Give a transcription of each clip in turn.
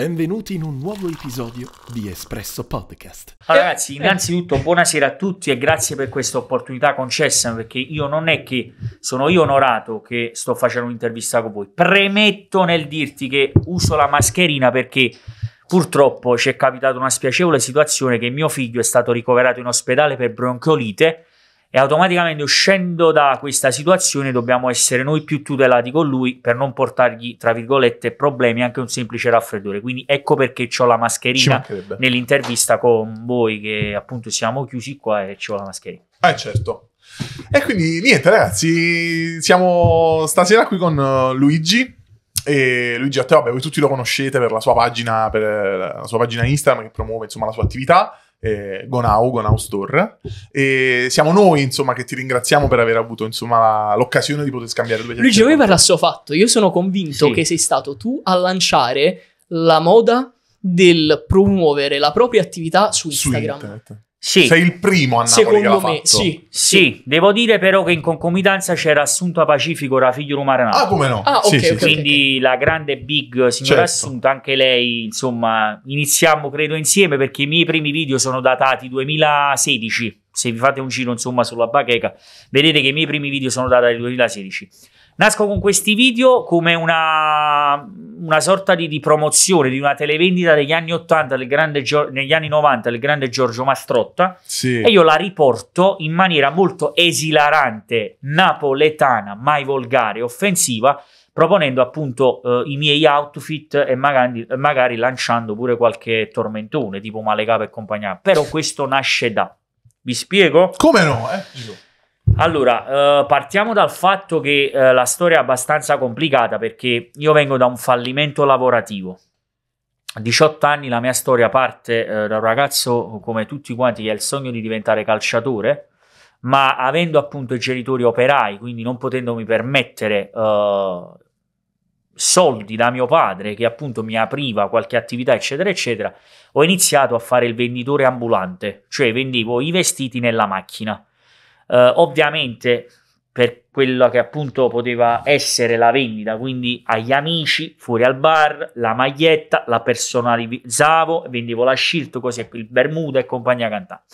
Benvenuti in un nuovo episodio di Espresso Podcast. Allora, ragazzi, innanzitutto buonasera a tutti e grazie per questa opportunità concessa perché io non è che sono io onorato che sto facendo un'intervista con voi. Premetto nel dirti che uso la mascherina perché purtroppo ci è capitata una spiacevole situazione che mio figlio è stato ricoverato in ospedale per bronchiolite e automaticamente uscendo da questa situazione dobbiamo essere noi più tutelati con lui per non portargli, tra virgolette, problemi, anche un semplice raffreddore. Quindi ecco perché ho la mascherina nell'intervista con voi che appunto siamo chiusi qua e ho la mascherina. Eh certo. E quindi niente ragazzi, siamo stasera qui con eh, Luigi e Luigi Atteo, beh, voi tutti lo conoscete per la sua pagina, per la sua pagina Instagram che promuove insomma la sua attività eh, Gonau, Gonau Store. E siamo noi, insomma, che ti ringraziamo per aver avuto, insomma, l'occasione di poter scambiare due chiacchiere. Luigi, voi per l'asso fatto, io sono convinto sì. che sei stato tu a lanciare la moda del promuovere la propria attività su Instagram. Su sì. Sei il primo a Napoli Secondo me, sì, sì, sì. Devo dire però che in concomitanza c'era Assunta Pacifico, la Romare Napoli. Ah, come no? Ah, okay, sì, okay, okay, quindi la grande big signora certo. Assunta, anche lei, insomma, iniziamo credo insieme perché i miei primi video sono datati 2016. Se vi fate un giro, insomma, sulla bacheca, vedete che i miei primi video sono datati 2016. Nasco con questi video come una, una sorta di, di, promozione di una televendita degli anni 80, del grande, negli anni 90 del grande Giorgio Mastrotta sì. e io la riporto in maniera molto esilarante, napoletana, mai volgare, offensiva, proponendo appunto eh, i miei outfit e magari, magari, lanciando pure qualche tormentone tipo Malecapa e compagnia. Però questo nasce da... Vi spiego? Come no? Eh? Allora, eh, partiamo dal fatto che eh, la storia è abbastanza complicata perché io vengo da un fallimento lavorativo. A 18 anni la mia storia parte eh, da un ragazzo come tutti quanti che ha il sogno di diventare calciatore, ma avendo appunto i genitori operai, quindi non potendomi permettere eh, soldi da mio padre che appunto mi apriva qualche attività eccetera eccetera, ho iniziato a fare il venditore ambulante, cioè vendevo i vestiti nella macchina eh, ovviamente per quella che appunto poteva essere la vendita, quindi agli amici, fuori al bar, la maglietta, la personalizzavo, vendevo la shirt, così, ecco, il bermuda e compagnia cantante.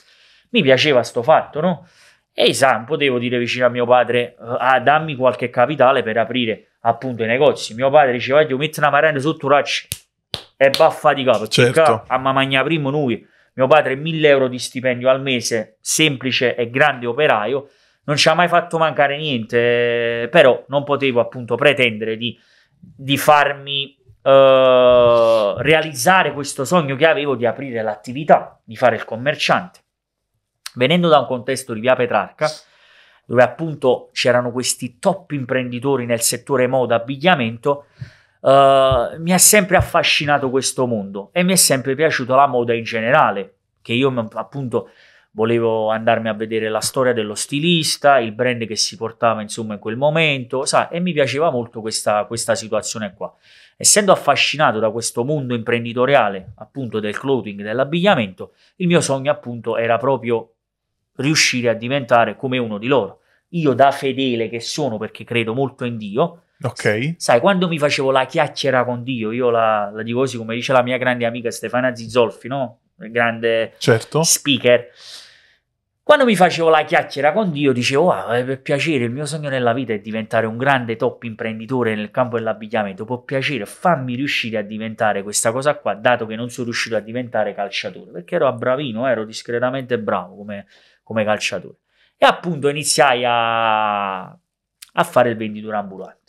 Mi piaceva sto fatto, no? E Sam potevo dire vicino a mio padre, ah, dammi qualche capitale per aprire appunto i negozi. Mio padre diceva, io metto una marena sotto racci e baffa di capo. Certo. A mamma primo noi mio padre 1000 euro di stipendio al mese, semplice e grande operaio, non ci ha mai fatto mancare niente, eh, però non potevo appunto pretendere di, di farmi eh, realizzare questo sogno che avevo di aprire l'attività, di fare il commerciante. Venendo da un contesto di via Petrarca, dove appunto c'erano questi top imprenditori nel settore moda abbigliamento, eh, mi ha sempre affascinato questo mondo e mi è sempre piaciuta la moda in generale, che io appunto volevo andarmi a vedere la storia dello stilista, il brand che si portava insomma in quel momento, sa, e mi piaceva molto questa, questa situazione qua. Essendo affascinato da questo mondo imprenditoriale, appunto del clothing, dell'abbigliamento, il mio sogno appunto era proprio riuscire a diventare come uno di loro io da fedele che sono perché credo molto in Dio, Ok. Sai, quando mi facevo la chiacchiera con Dio, io la, la dico così come dice la mia grande amica Stefana Zizzolfi, no? Il grande certo. speaker. Quando mi facevo la chiacchiera con Dio, dicevo, ah, per piacere, il mio sogno nella vita è diventare un grande top imprenditore nel campo dell'abbigliamento. Può piacere, fammi riuscire a diventare questa cosa qua, dato che non sono riuscito a diventare calciatore, perché ero a bravino, ero discretamente bravo come, come calciatore appunto iniziai a, a fare il venditore ambulante.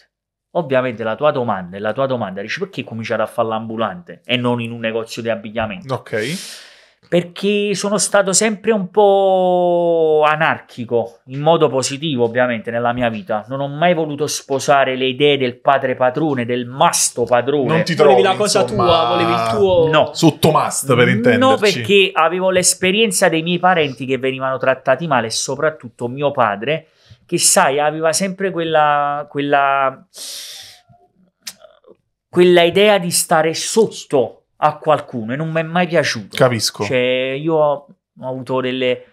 Ovviamente la tua domanda è la tua domanda, dici perché cominciare a fare l'ambulante e non in un negozio di abbigliamento? Ok perché sono stato sempre un po' anarchico, in modo positivo ovviamente nella mia vita. Non ho mai voluto sposare le idee del padre padrone, del masto padrone. Non ti trovi, volevi la cosa insomma, tua, volevi il tuo no. mast, per intenderci. No, perché avevo l'esperienza dei miei parenti che venivano trattati male e soprattutto mio padre che sai aveva sempre quella quella quella idea di stare sotto a qualcuno e non mi è mai piaciuto. Capisco. Cioè, io ho, ho avuto delle,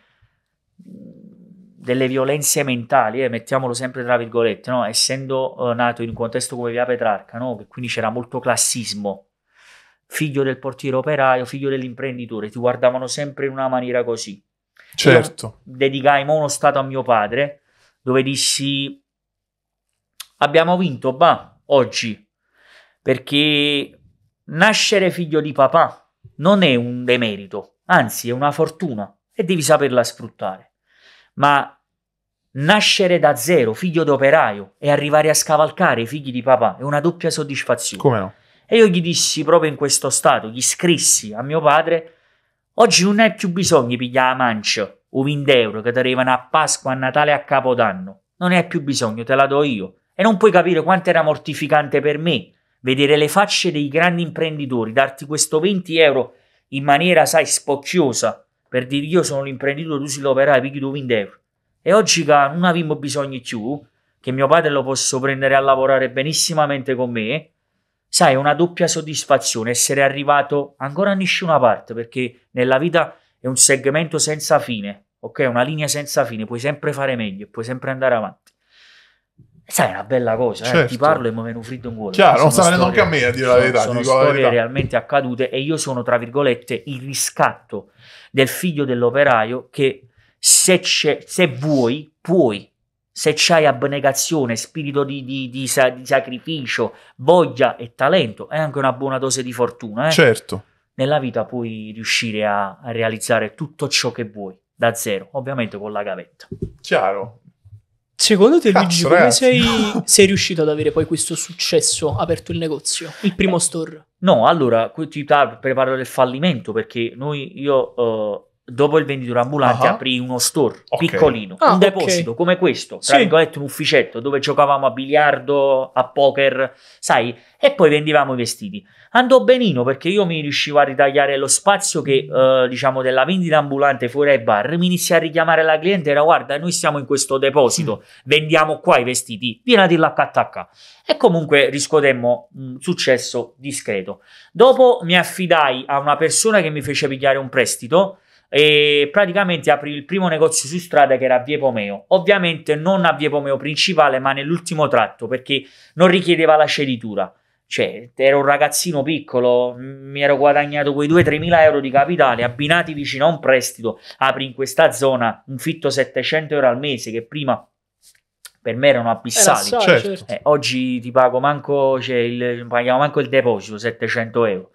delle, violenze mentali, eh, mettiamolo sempre tra virgolette, no? essendo eh, nato in un contesto come via Petrarca, no? che quindi c'era molto classismo, figlio del portiere operaio, figlio dell'imprenditore, ti guardavano sempre in una maniera così. Certo. Io dedicai uno stato a mio padre, dove dissi abbiamo vinto, bah, oggi, perché Nascere figlio di papà non è un demerito, anzi è una fortuna e devi saperla sfruttare. Ma nascere da zero, figlio d'operaio, e arrivare a scavalcare i figli di papà è una doppia soddisfazione. Come no? E io gli dissi proprio in questo stato, gli scrissi a mio padre, oggi non hai più bisogno di pigliare a mancia o 20 euro che ti arrivano a Pasqua, a Natale, a Capodanno. Non ne hai più bisogno, te la do io. E non puoi capire quanto era mortificante per me vedere le facce dei grandi imprenditori, darti questo 20 euro in maniera, sai, spocchiosa, per dire io sono l'imprenditore, tu sei l'operaio, pigli tu 20 euro. E oggi che non avevo bisogno più, che mio padre lo posso prendere a lavorare benissimamente con me, sai, è una doppia soddisfazione, essere arrivato ancora a nessuna parte, perché nella vita è un segmento senza fine, ok? Una linea senza fine, puoi sempre fare meglio, puoi sempre andare avanti. Sai, è una bella cosa, certo. eh? ti certo. parlo e mi viene un fritto in cuore. Chiaro, non sta venendo anche a me a dire la verità. Sono, sono storie verità. realmente accadute e io sono, tra virgolette, il riscatto del figlio dell'operaio che se, se vuoi, puoi. Se c'hai abnegazione, spirito di, di, di, di, sacrificio, voglia e talento, è anche una buona dose di fortuna. Eh? Certo. Nella vita puoi riuscire a, a realizzare tutto ciò che vuoi, da zero, ovviamente con la gavetta. Chiaro, Secondo te, Cazzo, Luigi, come sei, sei, riuscito ad avere poi questo successo? Aperto il negozio, il primo store? No, allora, ti preparo del fallimento perché noi, io uh, dopo il venditore ambulante uh huh ah. aprì uno store okay. piccolino, ah, un deposito okay. come questo, tra sì. un ufficetto dove giocavamo a biliardo, a poker, sai, e poi vendivamo i vestiti. Andò benino perché io mi riuscivo a ritagliare lo spazio che, eh, diciamo, della vendita ambulante fuori ai bar, mi iniziai a richiamare la cliente, era guarda, noi siamo in questo deposito, mm. vendiamo qua i vestiti, vieni a dirla a cattacca. E comunque riscuotemmo un mm, successo discreto. Dopo mi affidai a una persona che mi fece pigliare un prestito, e praticamente aprì il primo negozio su strada che era a Via Pomeo. Ovviamente non a Via Pomeo principale, ma nell'ultimo tratto perché non richiedeva la ceditura. Cioè, ero un ragazzino piccolo, mi ero guadagnato quei 2-3 mila euro di capitale, abbinati vicino a un prestito, apri in questa zona un fitto 700 euro al mese che prima per me erano abissali. Era assai, certo. certo. eh, oggi ti pago manco, cioè il, paghiamo manco il deposito, 700 euro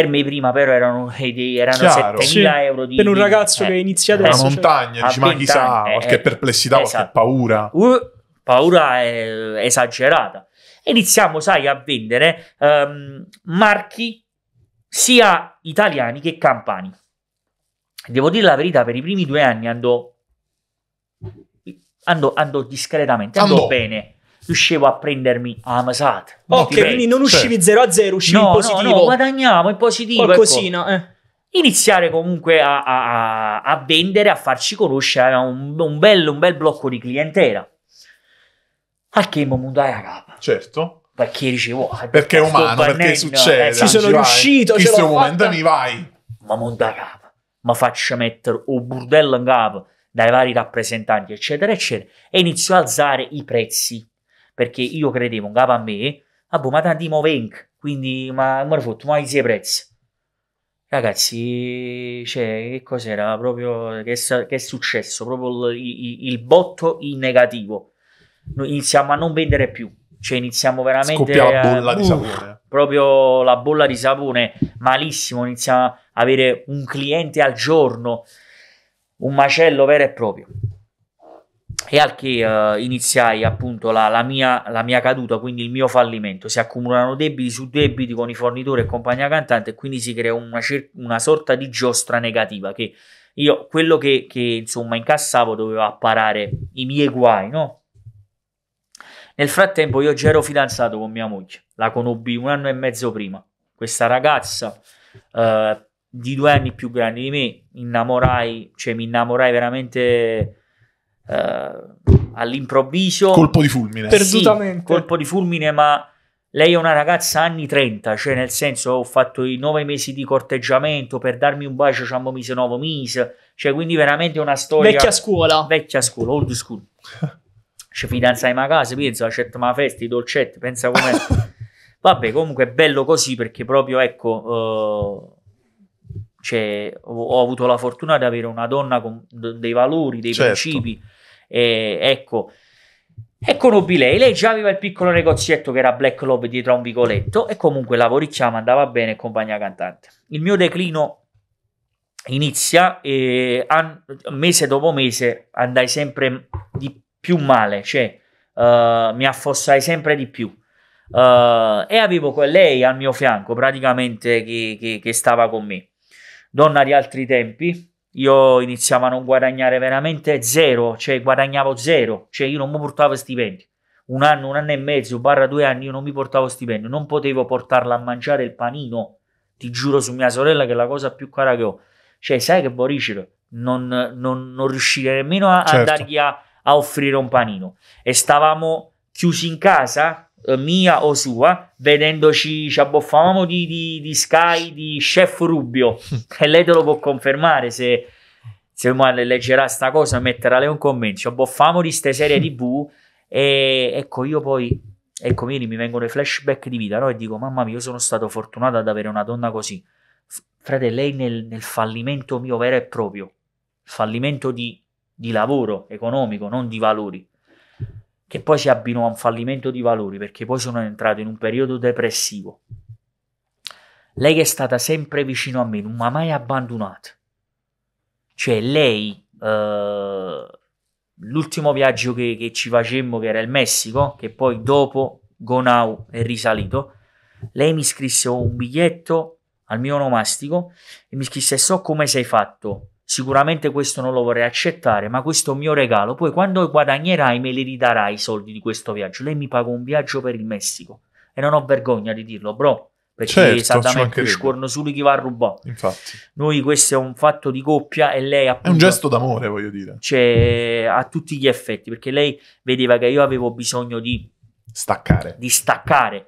per me prima però erano, erano 7.000 sì. euro di... Per un ragazzo eh, che inizia eh, adesso... La montagna, cioè, dici, ma chissà, eh, qualche eh, perplessità, esatto. qualche paura. Uh, paura esagerata. Iniziamo, sai, a vendere um, marchi sia italiani che campani. Devo dire la verità, per i primi due anni andò, andò, andò discretamente, andò, andò. bene riuscivo a prendermi a Masat. Ok, quindi non uscivi cioè. 0 a 0, uscivi no, in positivo. No, no, guadagnavo in positivo. Qualcosina, ecco. eh iniziare comunque a, a, a, vendere, a farci conoscere, era un, un, bel, un bel, blocco di clientela. A che mi mudai a capo. Certo. Perché dicevo... Ah, perché è umano, perché eh, succede. Eh, ci sono riuscito, In questo momento mi vai. Ma monta a capo. Ma faccio mettere un burdello in capo dai vari rappresentanti, eccetera, eccetera. E inizio a alzare i prezzi perché io credevo, un capo a me, ah boh, ma tanti mo venc, quindi ma mi fotto, ma i prezzi. Ragazzi, cioè, che cos'era proprio, che, che è successo? Proprio il, il, il botto in negativo. Noi iniziamo a non vendere più, cioè iniziamo veramente Scoppia la bolla a, di sapone proprio la bolla di sapone malissimo iniziamo a avere un cliente al giorno un macello vero e proprio e al che eh, iniziai appunto la, la, mia, la, mia, caduta, quindi il mio fallimento. Si accumulano debiti su debiti con i fornitori e compagnia cantante, e quindi si crea una, una, sorta di giostra negativa che io quello che, che insomma incassavo doveva apparare i miei guai, no? Nel frattempo io già ero fidanzato con mia moglie, la conobbi un anno e mezzo prima. Questa ragazza eh, di due anni più grande di me, innamorai, cioè mi innamorai veramente uh, all'improvviso. Colpo di fulmine. Perdutamente. Sì, colpo di fulmine, ma lei è una ragazza anni 30, cioè nel senso ho fatto i nove mesi di corteggiamento, per darmi un bacio ci hanno messo nuovo mesi, cioè quindi veramente una storia... Vecchia scuola. Vecchia scuola, old school. C'è fidanza a casa, pensa, c'è ma festa, i dolcetti, pensa com'è. Vabbè, comunque è bello così perché proprio, ecco, uh, cioè, ho, ho, avuto la fortuna di avere una donna con dei valori, dei certo. principi e, ecco, e conobbi lei. Lei già aveva il piccolo negozietto che era Black Love dietro a un vicoletto e comunque lavoricciamo, andava bene compagnia cantante. Il mio declino inizia e an- mese dopo mese andai sempre di più male, cioè uh, mi affossai sempre di più. Uh, e avevo lei al mio fianco praticamente che, che, che stava con me, donna di altri tempi, io iniziavo a non guadagnare veramente zero, cioè guadagnavo zero, cioè io non mi portavo stipendio. Un anno, un anno e mezzo, barra due anni, io non mi portavo stipendio, non potevo portarla a mangiare il panino. Ti giuro su mia sorella che è la cosa più cara che ho. Cioè, sai che boricilo, non, non, non riuscire nemmeno a, certo. a dargli a, a offrire un panino. E stavamo chiusi in casa mia o sua, vedendoci, ci abboffavamo di, di, di Sky, di Chef Rubio, e lei te lo può confermare se, se leggerà sta cosa, metterà lei un commento, ci abboffavamo di ste serie tv e ecco io poi... Ecco, vieni, mi vengono i flashback di vita, no? E dico, mamma mia, io sono stato fortunato ad avere una donna così. Frate, lei nel, nel fallimento mio vero e proprio, fallimento di, di lavoro economico, non di valori, che poi si abbinò a un fallimento di valori perché poi sono entrato in un periodo depressivo. Lei che è stata sempre vicino a me, non mi ha mai abbandonato. Cioè lei, eh, l'ultimo viaggio che, che, ci facemmo, che era il Messico, che poi dopo Gonau è risalito, lei mi scrisse un biglietto al mio onomastico e mi scrisse so come sei fatto, Sicuramente questo non lo vorrei accettare, ma questo è un mio regalo. Poi quando guadagnerai me li ridarai i soldi di questo viaggio. Lei mi paga un viaggio per il Messico. E non ho vergogna di dirlo, bro. Perché certo, esattamente il scorno solo chi va a rubare. Infatti. Noi questo è un fatto di coppia e lei appunto... È un gesto d'amore, voglio dire. Cioè, a tutti gli effetti, perché lei vedeva che io avevo bisogno di... Staccare. Di staccare.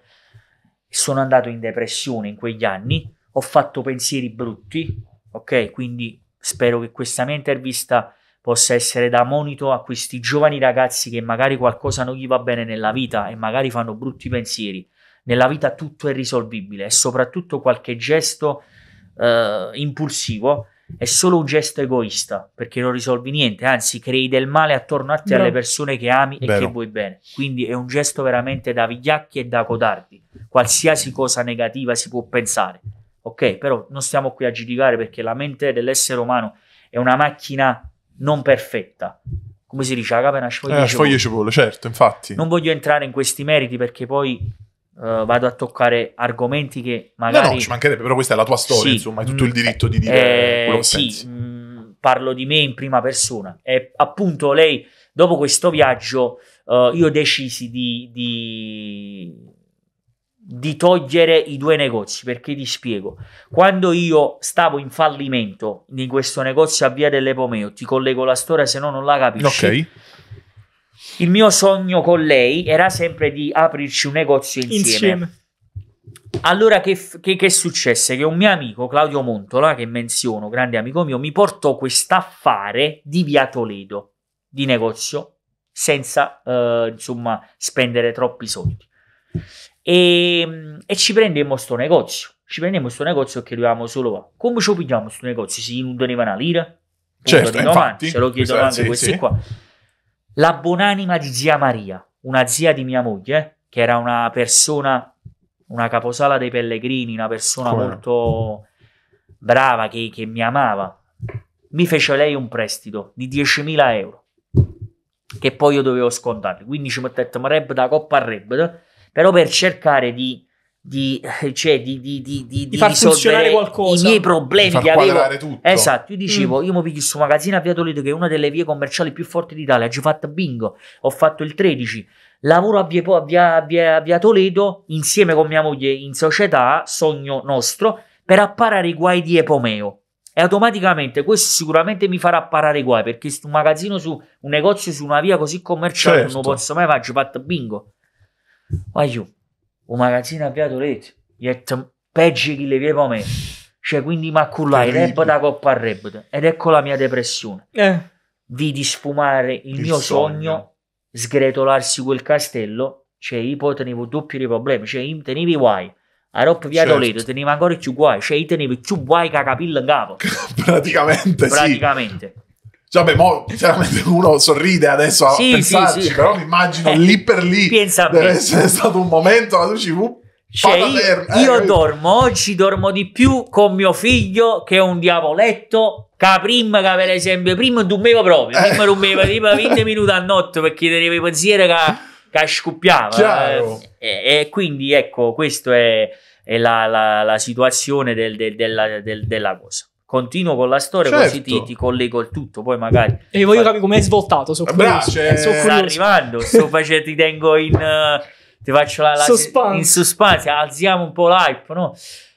Sono andato in depressione in quegli anni, ho fatto pensieri brutti, ok? Quindi Spero che questa mia intervista possa essere da monito a questi giovani ragazzi che magari qualcosa non gli va bene nella vita e magari fanno brutti pensieri. Nella vita tutto è risolvibile e soprattutto qualche gesto eh, impulsivo è solo un gesto egoista perché non risolvi niente, anzi crei del male attorno a te no. alle persone che ami e che vuoi bene. Quindi è un gesto veramente da vigliacchi e da codardi. Qualsiasi cosa negativa si può pensare ok? Però non stiamo qui a giudicare perché la mente dell'essere umano è una macchina non perfetta. Come si dice, la capa è una sfoglia eh, cipolle. cipolle, certo, infatti. Non voglio entrare in questi meriti perché poi uh, vado a toccare argomenti che magari... No, no, ci mancherebbe, però questa è la tua storia, sì, insomma, hai tutto mm, il diritto eh, di dire eh, quello che sì, pensi. Mh, mm, parlo di me in prima persona. E appunto lei, dopo questo viaggio, uh, io decisi di, di di togliere i due negozi perché ti spiego quando io stavo in fallimento di questo negozio a via dell'Epomeo ti collego la storia se no non la capisci ok il mio sogno con lei era sempre di aprirci un negozio insieme, insieme. allora che, che, che successe che un mio amico Claudio Montola che menziono grande amico mio mi portò quest'affare di via Toledo di negozio senza eh, insomma spendere troppi soldi e, ehm, e ci prendemmo sto negozio. Ci prendiamo questo negozio che dovevamo solo qua. Come ci pigliamo questo negozio? Si inondava una lira? Certo, infatti, se lo chiedono anche sì, questi sì. qua. La buonanima di zia Maria, una zia di mia moglie, eh, che era una persona, una caposala dei pellegrini, una persona Come? molto brava che, che, mi amava, mi fece lei un prestito di 10.000 euro che poi io dovevo scontarli. Quindi ci mettete, ma reb da coppa a reb eh? però per cercare di di, eh, cioè, di, di, di, di, di far funzionare qualcosa. I miei problemi di che avevo. Tutto. Esatto, io mm. dicevo, mm. io mi piglio su magazzino a Via Toledo, che è una delle vie commerciali più forti d'Italia. ho fatto bingo, ho fatto il 13. Lavoro a via, a, via, a, via, a via, Toledo insieme con mia moglie in società, sogno nostro, per apparare i guai di Epomeo. E automaticamente questo sicuramente mi farà apparare i guai perché un magazzino su un negozio su una via così commerciale certo. non posso mai fare, ho fatto bingo. Guaglio, un magazzino a Via Toretti, gli è peggio che le vie pomere. Cioè, quindi ma cullai, da coppa a repta. Ed ecco la mia depressione. Eh. Vidi sfumare il, il mio sogno. sogno, sgretolarsi quel castello, cioè io tenevo doppi di problemi, cioè io tenevo i guai. A Rop via certo. Toledo tenevo ancora più guai, cioè io tenevo più guai che a capilla in capo. Praticamente, Praticamente. Sì. Cioè, beh, mo, chiaramente uno sorride adesso a sì, pensarci, sì, sì. però mi immagino eh, lì per lì Pensa deve essere stato un momento, la luce uh, cioè, io, eh, io dormo oggi, dormo di più con mio figlio che è un diavoletto. Che prima, che per esempio, prima dormiva proprio, eh. prima eh. dormiva 20 minuti a notte perché teneva i pensieri che, che scoppiava. E, e, quindi ecco, questa è, è la, la, la, situazione del, del, della, del, della cosa continuo con la storia, certo. così ti, ti, collego il tutto. Poi magari. E voglio capire come è svoltato. Ah, so Bra, cioè... so sta arrivando. Sto facendo, ti tengo in. Uh, ti faccio la, la suspense. in suspense. Alziamo un po' l'hype, no?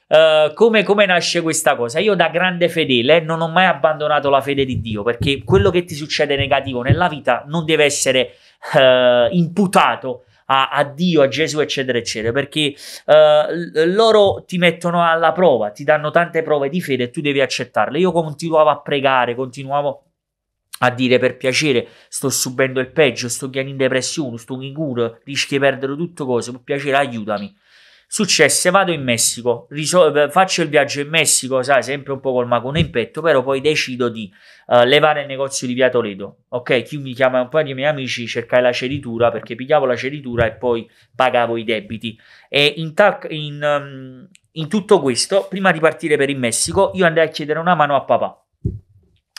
Uh, come, come, nasce questa cosa? Io da grande fedele eh, non ho mai abbandonato la fede di Dio perché quello che ti succede negativo nella vita non deve essere uh, imputato a, a Dio, a Gesù, eccetera, eccetera, perché eh, loro ti mettono alla prova, ti danno tante prove di fede e tu devi accettarle. Io continuavo a pregare, continuavo a dire per piacere sto subendo il peggio, sto chiedendo in depressione, sto in cura, rischi di perdere tutto cosa, per piacere aiutami. Successe, vado in Messico, risol- eh, faccio il viaggio in Messico, sai, sempre un po' col magone in petto, però poi decido di uh, levare il negozio di Via Toledo. Ok, chi mi chiama un po' di miei amici, cercai la ceritura, perché pigliavo la ceritura e poi pagavo i debiti. E in, tal- in, um, in tutto questo, prima di partire per il Messico, io andai a chiedere una mano a papà,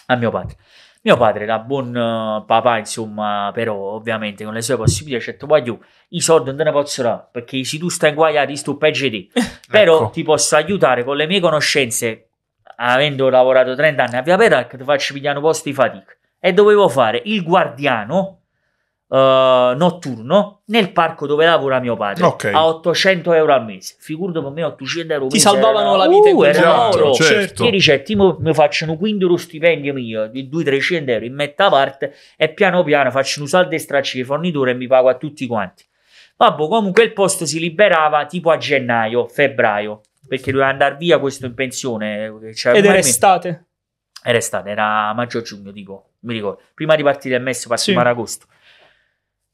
a mio padre. Mio padre era buon eh, papà, insomma, però ovviamente con le sue possibilità, certo, guaglio, i soldi non te ne posso dare, perché se tu stai in guagliati, sto peggio di te. Ecco. però ecco. ti posso aiutare con le mie conoscenze, avendo lavorato 30 anni a Via Pera, che ti faccio pigliare un posto di fatica. E dovevo fare il guardiano eh, notturno nel parco dove lavora mio padre okay. a 800 euro al mese. Figurati per me 800 euro al mese. Ti salvavano era... la vita uh, in quel certo, oro. Certo. Ieri certo. c'è, cioè, tipo, mi facciano quindi euro stipendio mio di 200-300 euro in metà parte e piano piano faccio un saldo e stracci di fornitore e mi pago a tutti quanti. Vabbè, comunque il posto si liberava tipo a gennaio, febbraio, perché doveva andare via questo in pensione. Eh, cioè, Ed era estate? Era estate, era maggio-giugno, tipo, mi ricordo. Prima di partire il messo, passiamo sì. ad agosto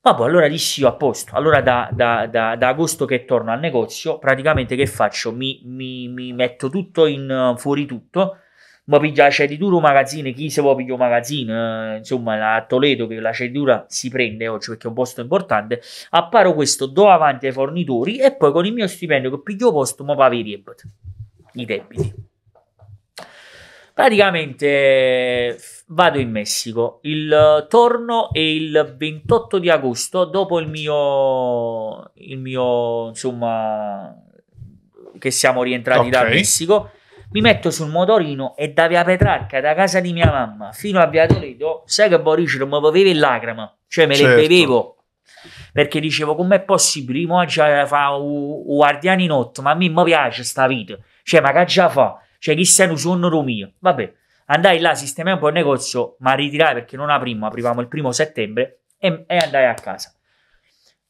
Papo, allora dissi io a posto. Allora da, da, da, da, agosto che torno al negozio, praticamente che faccio? Mi, mi, mi metto tutto in fuori tutto. Ma piglia la ceditura cioè un magazzino, chi eh, se vuole piglia un magazzino, insomma a Toledo che la ceditura cioè si prende oggi perché è un posto importante, apparo questo, do avanti ai fornitori e poi con il mio stipendio che piglio posto mi pago i debiti. I debiti. Praticamente eh, vado in Messico. Il eh, torno è il 28 di agosto, dopo il mio, il mio insomma, che siamo rientrati okay. dal Messico. Mi metto sul motorino e da via Petrarca, da casa di mia mamma fino a via Toledo, sai che Boricino mi beveva in lacrima, cioè me certo. le bevevo perché dicevo com'è possibile mo già fa guardiani notte ma a me mi piace sta vita cioè ma che già fa cioè chi sei un sonno mio vabbè andai là, sistemai un po' il negozio, ma ritirai perché non aprimmo, aprivamo il primo settembre e, e andai a casa.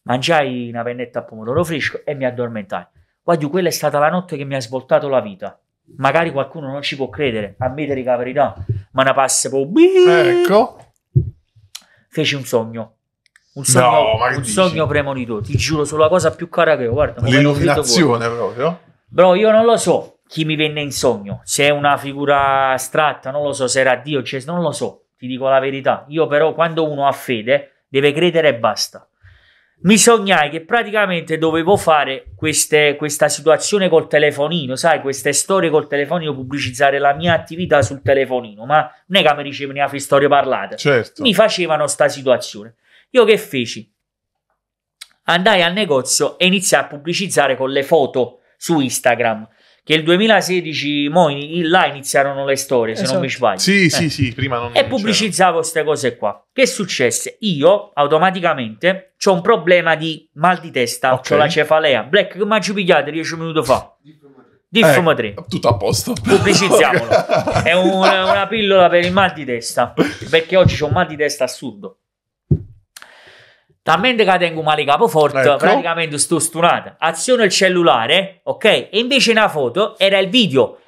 Mangiai una pennetta a pomodoro fresco e mi addormentai. Guardi, quella è stata la notte che mi ha svoltato la vita. Magari qualcuno non ci può credere, a me la verità, ma una passa po' Ecco. Feci un sogno. Un sogno, no, un sogno premonito, ti giuro, sulla cosa più cara che ho, guarda. L'illuminazione proprio? Bro, io non lo so, chi mi venne in sogno, se è una figura astratta, non lo so, se era Dio, cioè, non lo so, ti dico la verità. Io però quando uno ha fede deve credere e basta. Mi sognai che praticamente dovevo fare queste, questa situazione col telefonino, sai, queste storie col telefonino, pubblicizzare la mia attività sul telefonino, ma non è che mi ricevano le storie parlate. Certo. Mi facevano questa situazione. Io che feci? Andai al negozio e iniziai a pubblicizzare con le foto su Instagram che il 2016 mo, in, là iniziarono le storie, esatto. se non esatto. mi sbaglio. Sì, eh. sì, sì, prima non E pubblicizzavo queste cose qua. Che successe? Io automaticamente ho un problema di mal di testa, okay. ho la cefalea. Black, che mi pigliate pigliato 10 minuti fa? Diffuma eh, Tutto a posto. Pubblicizziamolo. È un, una pillola per il mal di testa, perché oggi ho un mal di testa assurdo talmente che tengo male capoforte, ecco. praticamente sto stunata. Azione il cellulare, ok? E invece una foto era il video.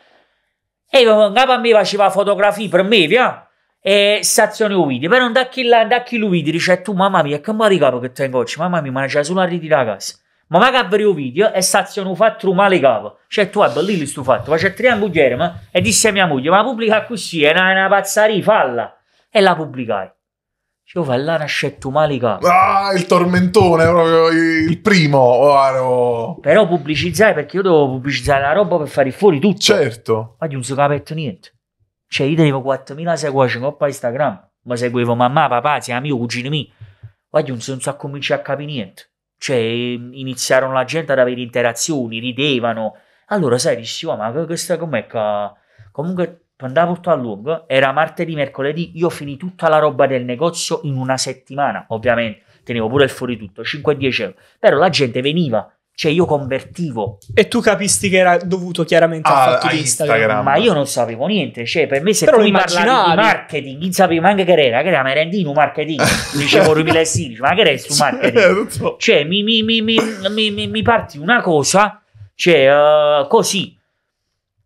E capo a me faceva fotografie per me, via. E stazione o video, però non da chi, là, da chi lo dice tu mamma mia, che male capo che tengo oggi, mamma mia, ma c'è solo a ritirare a casa. Ma magari avrei un video e stazione un fatto male capo. Cioè tu hai lì questo fatto, faccio tre ambugliere e disse a mia moglie, ma pubblica così, è una, una pazzaria, falla. E la pubblicai. Io Vallana Scettumalica. Ah, il tormentone, proprio il primo. Oro. Oh, Però pubblicizzare perché io devo pubblicizzare la roba per fare fuori tutto. Certo. Ma non si capetto niente. Cioè, io avevo 4.000 seguaci in coppa Instagram. Ma seguivo mamma, papà, zia mio, cugini miei. Guardi, non so cominciare a capire niente. Cioè, ehm, iniziarono la gente ad avere interazioni, ridevano. Allora, sai, dicevo, oh, ma questa com'è Comunque andavo tutto a lungo, era martedì, mercoledì, io finì tutta la roba del negozio in una settimana, ovviamente, tenevo pure il fuori tutto, 5-10 euro, però la gente veniva, cioè io convertivo. E tu capisti che era dovuto chiaramente ah, al fatto di Instagram. Instagram. Ma io non sapevo niente, cioè per me se però tu mi parlavi di marketing, io sapevo anche che era, che era merendino marketing, dicevo 2016, ma che era su marketing? Cioè mi, mi, mi, mi parti una cosa, cioè uh, così.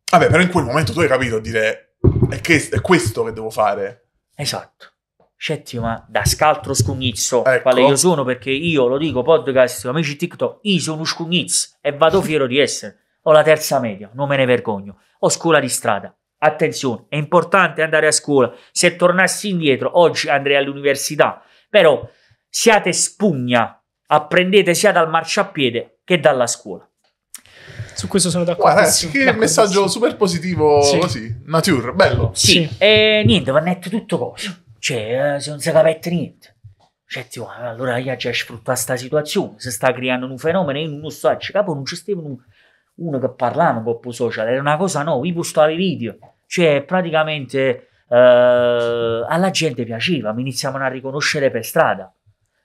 Vabbè, però in quel momento tu hai capito dire è, che, è questo che devo fare. Esatto. Settima da scaltro scugnizzo, ecco. quale io sono perché io lo dico podcast, amici TikTok, io sono scugnizzo e vado fiero di essere. Ho la terza media, non me ne vergogno. Ho scuola di strada. Attenzione, è importante andare a scuola. Se tornassi indietro, oggi andrei all'università. Però siate spugna, apprendete sia dal marciapiede che dalla scuola. Su questo sono d'accordo. Guarda, che d'accordo, messaggio sì. super positivo sì. così. Nature, bello. Sì. sì. E niente, va detto tutto cosa. Cioè, eh, se non si capette niente. Cioè, zio, allora io già sfrutta questa situazione, si sta creando un fenomeno, io non so, capo, non c'è un, uno che parlava con po' social, era una cosa no, vi i video. Cioè, praticamente eh, alla gente piaceva, mi iniziavano a riconoscere per strada.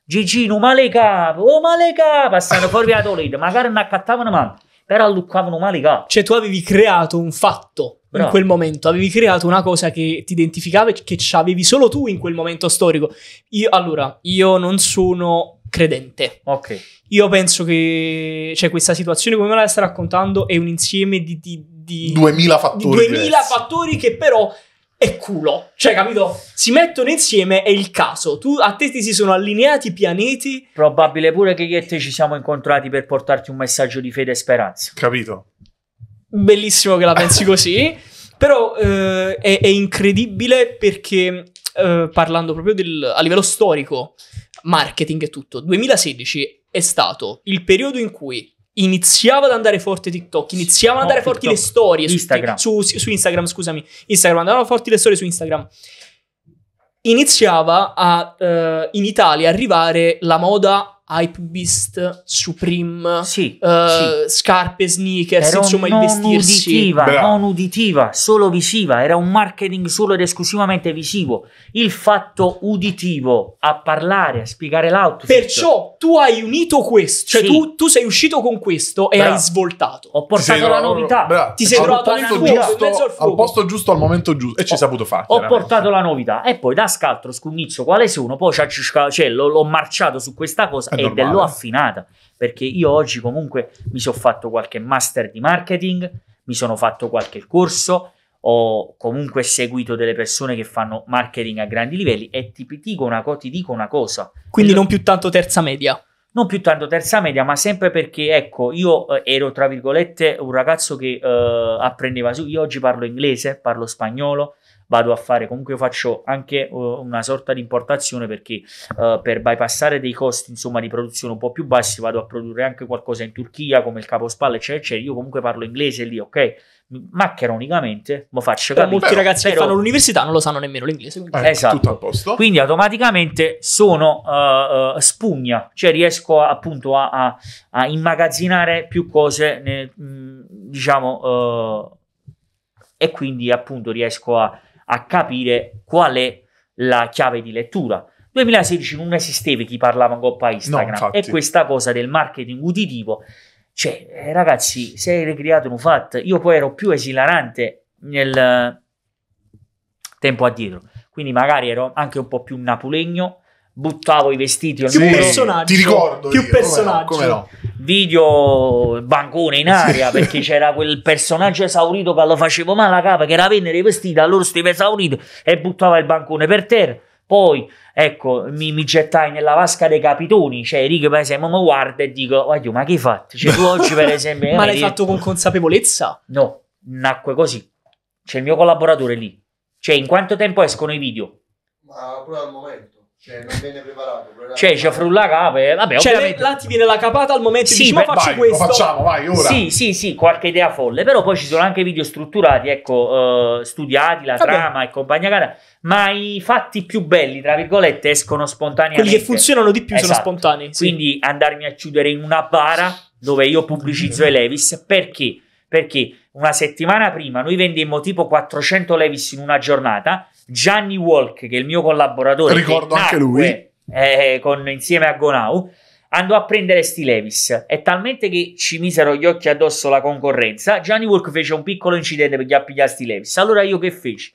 Gigino, male capo, oh male capo, stanno fuori a Toledo, magari non accattavano manco però alluccavano male i gatti. Cioè tu avevi creato un fatto Bravo. in quel momento, avevi creato una cosa che ti identificava e che avevi solo tu in quel momento storico. Io, allora, io non sono credente. Ok. Io penso che cioè, questa situazione come me la stai raccontando è un insieme di... di, di 2000 fattori. Di 2000 diversi. fattori che però e culo. Cioè, capito? Si mettono insieme, è il caso. Tu, a te ti si sono allineati i pianeti. Probabile pure che io e te ci siamo incontrati per portarti un messaggio di fede e speranza. Capito? Bellissimo che la pensi così. Però eh, è, è, incredibile perché, eh, parlando proprio del, a livello storico, marketing e tutto, 2016 è stato il periodo in cui iniziava ad andare forte TikTok, iniziavano ad andare TikTok. forti le storie Instagram. Su, su, su, Instagram, scusami, Instagram, andavano forti le storie su Instagram. Iniziava a, uh, in Italia arrivare la moda Hype Beast Supreme, sì, uh, sì. scarpe, sneakers, Però insomma non investirsi. Uditiva, non uditiva, solo visiva, era un marketing solo ed esclusivamente visivo. Il fatto uditivo a parlare, a spiegare l'auto. Perciò tu hai unito questo, cioè sì. tu, tu, sei uscito con questo e Bra. hai svoltato. Ho portato la novità, Bra. ti sei trovato nel fuoco, giusto, in mezzo al fuoco. Al posto giusto, al momento giusto e ci ho, saputo fare. Ho portato la novità e poi da scaltro, scugnizzo, quale sono? Poi c'è, cioè, l'ho, l'ho marciato su questa cosa eh, ed normale. l'ho affinata perché io oggi comunque mi sono fatto qualche master di marketing, mi sono fatto qualche corso, ho comunque seguito delle persone che fanno marketing a grandi livelli e ti dico una, co- ti dico una cosa. Quindi non più tanto terza media. Non più tanto terza media, ma sempre perché, ecco, io eh, ero, tra virgolette, un ragazzo che eh, apprendeva su. Io oggi parlo inglese, parlo spagnolo, vado a fare comunque faccio anche uh, una sorta di importazione perché uh, per bypassare dei costi insomma di produzione un po' più bassi vado a produrre anche qualcosa in Turchia come il capospalle eccetera eccetera io comunque parlo inglese lì ok maccheronicamente ma faccio capire molti ragazzi però, che fanno l'università non lo sanno nemmeno l'inglese quindi. Eh, esatto. tutto a posto quindi automaticamente sono uh, spugna cioè riesco a, appunto a, a, a, immagazzinare più cose ne, mh, diciamo e quindi appunto riesco a a capire qual è la chiave di lettura. 2016 non esisteva chi parlava in coppa Instagram no, e questa cosa del marketing uditivo, cioè eh, ragazzi, se hai ricreato un fatto. Io poi ero più esilarante nel tempo addietro, quindi magari ero anche un po' più napulegno buttavo i vestiti al più muro. personaggi ti ricordo più io, personaggi come no, come no. video bancone in aria perché c'era quel personaggio esaurito che lo facevo male a capa che era venere i vestiti allora stava esaurito e buttava il bancone per terra poi ecco mi, mi gettai nella vasca dei capitoni cioè Rick per esempio mi guarda e dico ma che hai fatto cioè tu oggi per esempio ma l'hai fatto con consapevolezza? no nacque così c'è il mio collaboratore lì cioè in quanto tempo escono i video? ma proprio al momento cioè, non viene preparato. Cioè, ci ha frulla cape. Eh, vabbè, cioè, là ti viene la capata al momento sì, dici, ma faccio vai, questo. Lo facciamo, vai, ora. Sì, sì, sì, qualche idea folle. Però poi ci sono anche video strutturati, ecco, uh, studiati, la trama e compagnia cara. Ma i fatti più belli, tra virgolette, escono spontaneamente. Quelli che funzionano di più esatto. sono spontanei. Sì. Quindi andarmi a chiudere in una bara dove io pubblicizzo i Levis. Perché? Perché una settimana prima noi vendemmo tipo 400 Levis in una giornata Gianni Walk, che è il mio collaboratore, ricordo anche lui, eh, con, insieme a Gonau, andò a prendere Stilevis e talmente che ci misero gli occhi addosso la concorrenza, Gianni Walk fece un piccolo incidente perché appiglia Stilevis. Allora io che feci?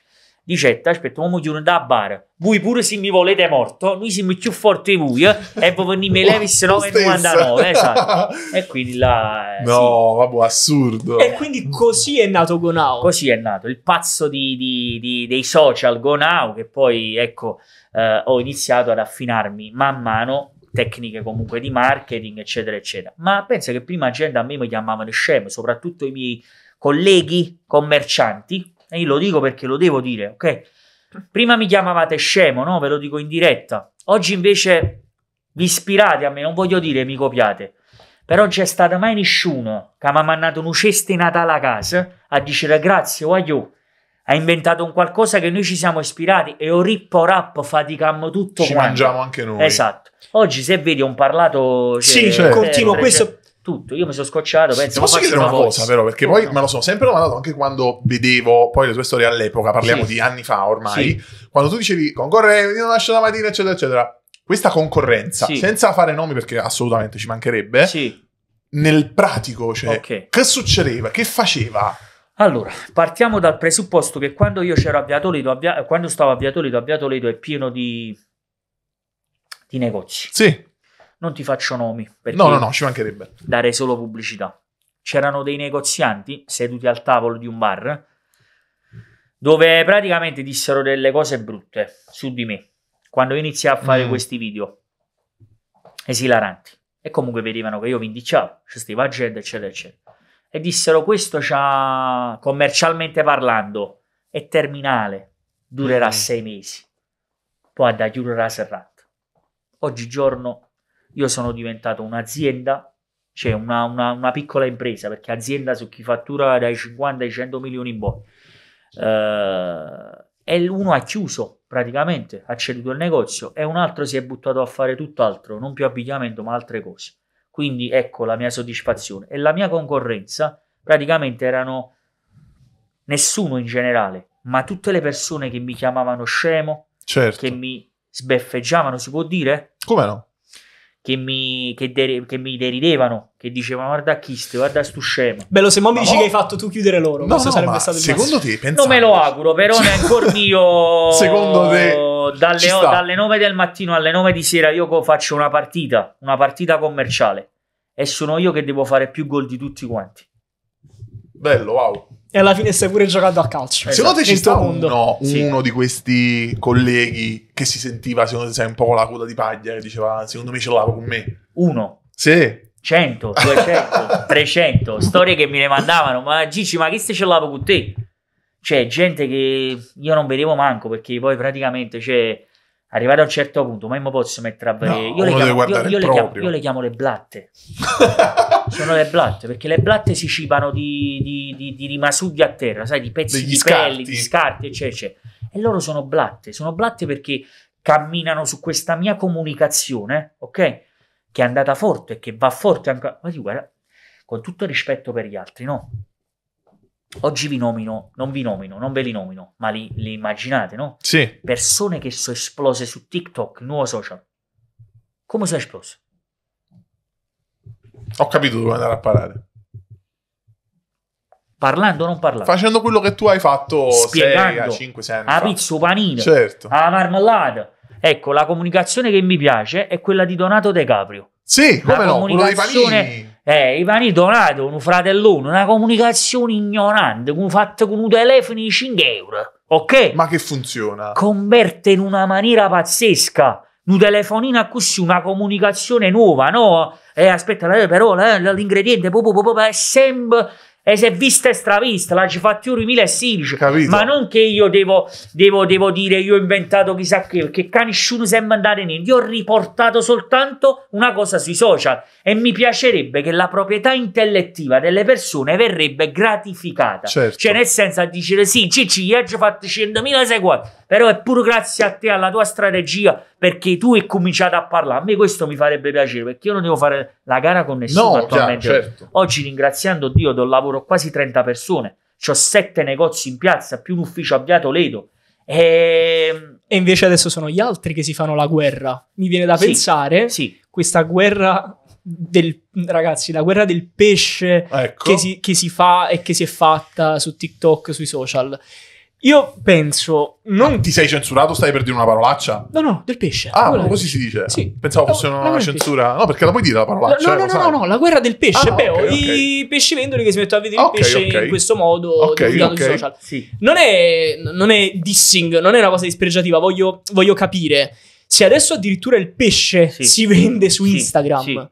dicette, aspetta, uomo di da bar. Voi pure se mi volete morto, noi siamo più forti di voi eh, e voi venite levis 9,99, esatto. E quindi là... Eh, no, sì. vabbè, assurdo. E quindi così è nato Gonao. Così è nato, il pazzo di, di, di, dei social Gonao che poi, ecco, eh, ho iniziato ad affinarmi man mano tecniche comunque di marketing, eccetera, eccetera. Ma pensa che prima gente a me mi chiamavano scemo, soprattutto i miei colleghi commercianti e io lo dico perché lo devo dire, ok? Prima mi chiamavate scemo, no? Ve lo dico in diretta. Oggi invece vi ispirate a me, non voglio dire mi copiate. Però non c'è stato mai nessuno che mi ha mandato un cesta in Natale a casa a dire grazie, guaglio. Ha inventato un qualcosa che noi ci siamo ispirati e o rippo rap faticammo tutto ci quanto. mangiamo anche noi. Esatto. Oggi se vedi ho parlato... Cioè, sì, cioè, certo. continuo, questo tutto. Io mi sono scocciato. Penso, posso chiedere una, una cosa, però, perché poi no. me lo sono sempre domandato anche quando vedevo poi le tue storie all'epoca, parliamo sì. di anni fa ormai, sì. quando tu dicevi concorrenti, non lascio la mattina, eccetera, eccetera. Questa concorrenza, sì. senza fare nomi perché assolutamente ci mancherebbe, nel pratico, cioè, okay. che succedeva, che faceva? Allora, partiamo dal presupposto che quando io c'ero a Via Toledo, quando stavo a Via Toledo, a Via Toledo è pieno di, di negozi. Sì non ti faccio nomi. No, no, no, ci mancherebbe. Dare solo pubblicità. C'erano dei negozianti seduti al tavolo di un bar dove praticamente dissero delle cose brutte su di me quando io iniziai a fare mm. questi video esilaranti. E comunque vedevano che io vindicavo, c'è Steve gente, eccetera, eccetera. E dissero questo c'ha, commercialmente parlando, è terminale, durerà mm. sei mesi. Poi da chiudere la serrata. Oggigiorno io sono diventato un'azienda, cioè mm. una, una, una piccola impresa, perché azienda su chi fattura dai 50 ai 100 milioni in poi. Uh, eh, e uno ha chiuso praticamente, ha ceduto il negozio e un altro si è buttato a fare tutt'altro, non più abbigliamento ma altre cose. Quindi ecco la mia soddisfazione e la mia concorrenza praticamente erano nessuno in generale, ma tutte le persone che mi chiamavano scemo, certo. che mi sbeffeggiavano, si può dire? Come no? che mi, che, deri, che mi, deridevano, che dicevano guarda chi ste, guarda sto scemo. Bello, se mo mi dici no. che hai fatto tu chiudere loro, no, no, sarebbe stato secondo te, pensate. Non me lo auguro, però cioè, neanche io Secondo te dalle, o, dalle 9 del mattino alle 9 di sera io faccio una partita, una partita commerciale e sono io che devo fare più gol di tutti quanti. Bello, wow e alla fine stai pure giocando a calcio. Esatto. Secondo te ci sta mondo. uno, uno sì. di questi colleghi che si sentiva, secondo te, un po' con la coda di paglia e diceva, ah, secondo me ce l'avevo con me? Uno. Sì. 100, 200, 300 storie che mi ne mandavano, ma Gigi, ma che se ce l'avevo con te? Cioè, gente che io non vedevo manco perché poi praticamente, cioè, arrivare a un certo punto, ma io posso mettere a vedere. No, io, le chiamo, io, io, le chiamo, io, le chiamo, le blatte. Sono le blatte, perché le blatte si cibano di, di, di, di rimasugli a terra, sai, di pezzi Degli di scarti. pelli, di scarti, eccetera, eccetera. E loro sono blatte, sono blatte perché camminano su questa mia comunicazione, ok? Che è andata forte, e che va forte ancora. Ma ti guarda, con tutto rispetto per gli altri, no? Oggi vi nomino, non vi nomino, non ve li nomino, ma li, li immaginate, no? Sì. Persone che sono esplose su TikTok, nuovo social. Come sono esplose? Ho capito dove andare a parare. Parlando o non parlando? Facendo quello che tu hai fatto Spiegando 6 5 anni a fa. pizzo, panino, certo. a marmellata. Ecco, la comunicazione che mi piace è quella di Donato De Caprio. Sì, come la no, quello dei panini eh, Ivani Donato, un fratellone, una comunicazione ignorante, fatta con un telefono di 5 euro, ok? Ma che funziona? Converte in una maniera pazzesca. Un telefonino così, una comunicazione nuova, no? Eh, aspetta, però l'ingrediente è sempre e si vista e stravista, la ci fa più 2016. Capito. Ma non che io devo, devo, devo dire io ho inventato chissà che, perché nessuno si è mandato niente. Io ho riportato soltanto una cosa sui social e mi piacerebbe che la proprietà intellettiva delle persone verrebbe gratificata. Certo. Cioè nel senso a dire sì, Cicci, io ho fatto 100.000 seguaci, però è pure grazie a te, alla tua strategia, perché tu hai cominciato a parlare. A me questo mi farebbe piacere perché io non devo fare la gara con nessuno no, attualmente. Già, certo. Oggi, ringraziando Dio, do lavoro a quasi 30 persone. Ho sette negozi in piazza, più un ufficio a Via Toledo. E... Ehm, e... invece adesso sono gli altri che si fanno la guerra. Mi viene da sì, pensare sì. questa guerra del ragazzi, la guerra del pesce ecco. che, si, che si fa e che si è fatta su TikTok, sui social. Io penso. Non... Ah, ti sei censurato? Stai per dire una parolaccia? No, no, del pesce. Ah, così pesce. si dice? Sì. Pensavo fosse una, una censura. No, perché la puoi dire la parolaccia? no, no, no, no, no, la guerra del pesce. Ah, no, Beh, okay, i pescivendoli che si mettono a vedere okay, il pesce okay. in questo modo okay, okay. social. Sì. Non, è, non, è, dissing, non è una cosa dispregiativa. voglio, voglio capire se adesso addirittura il pesce sì. si vende su sì, Instagram,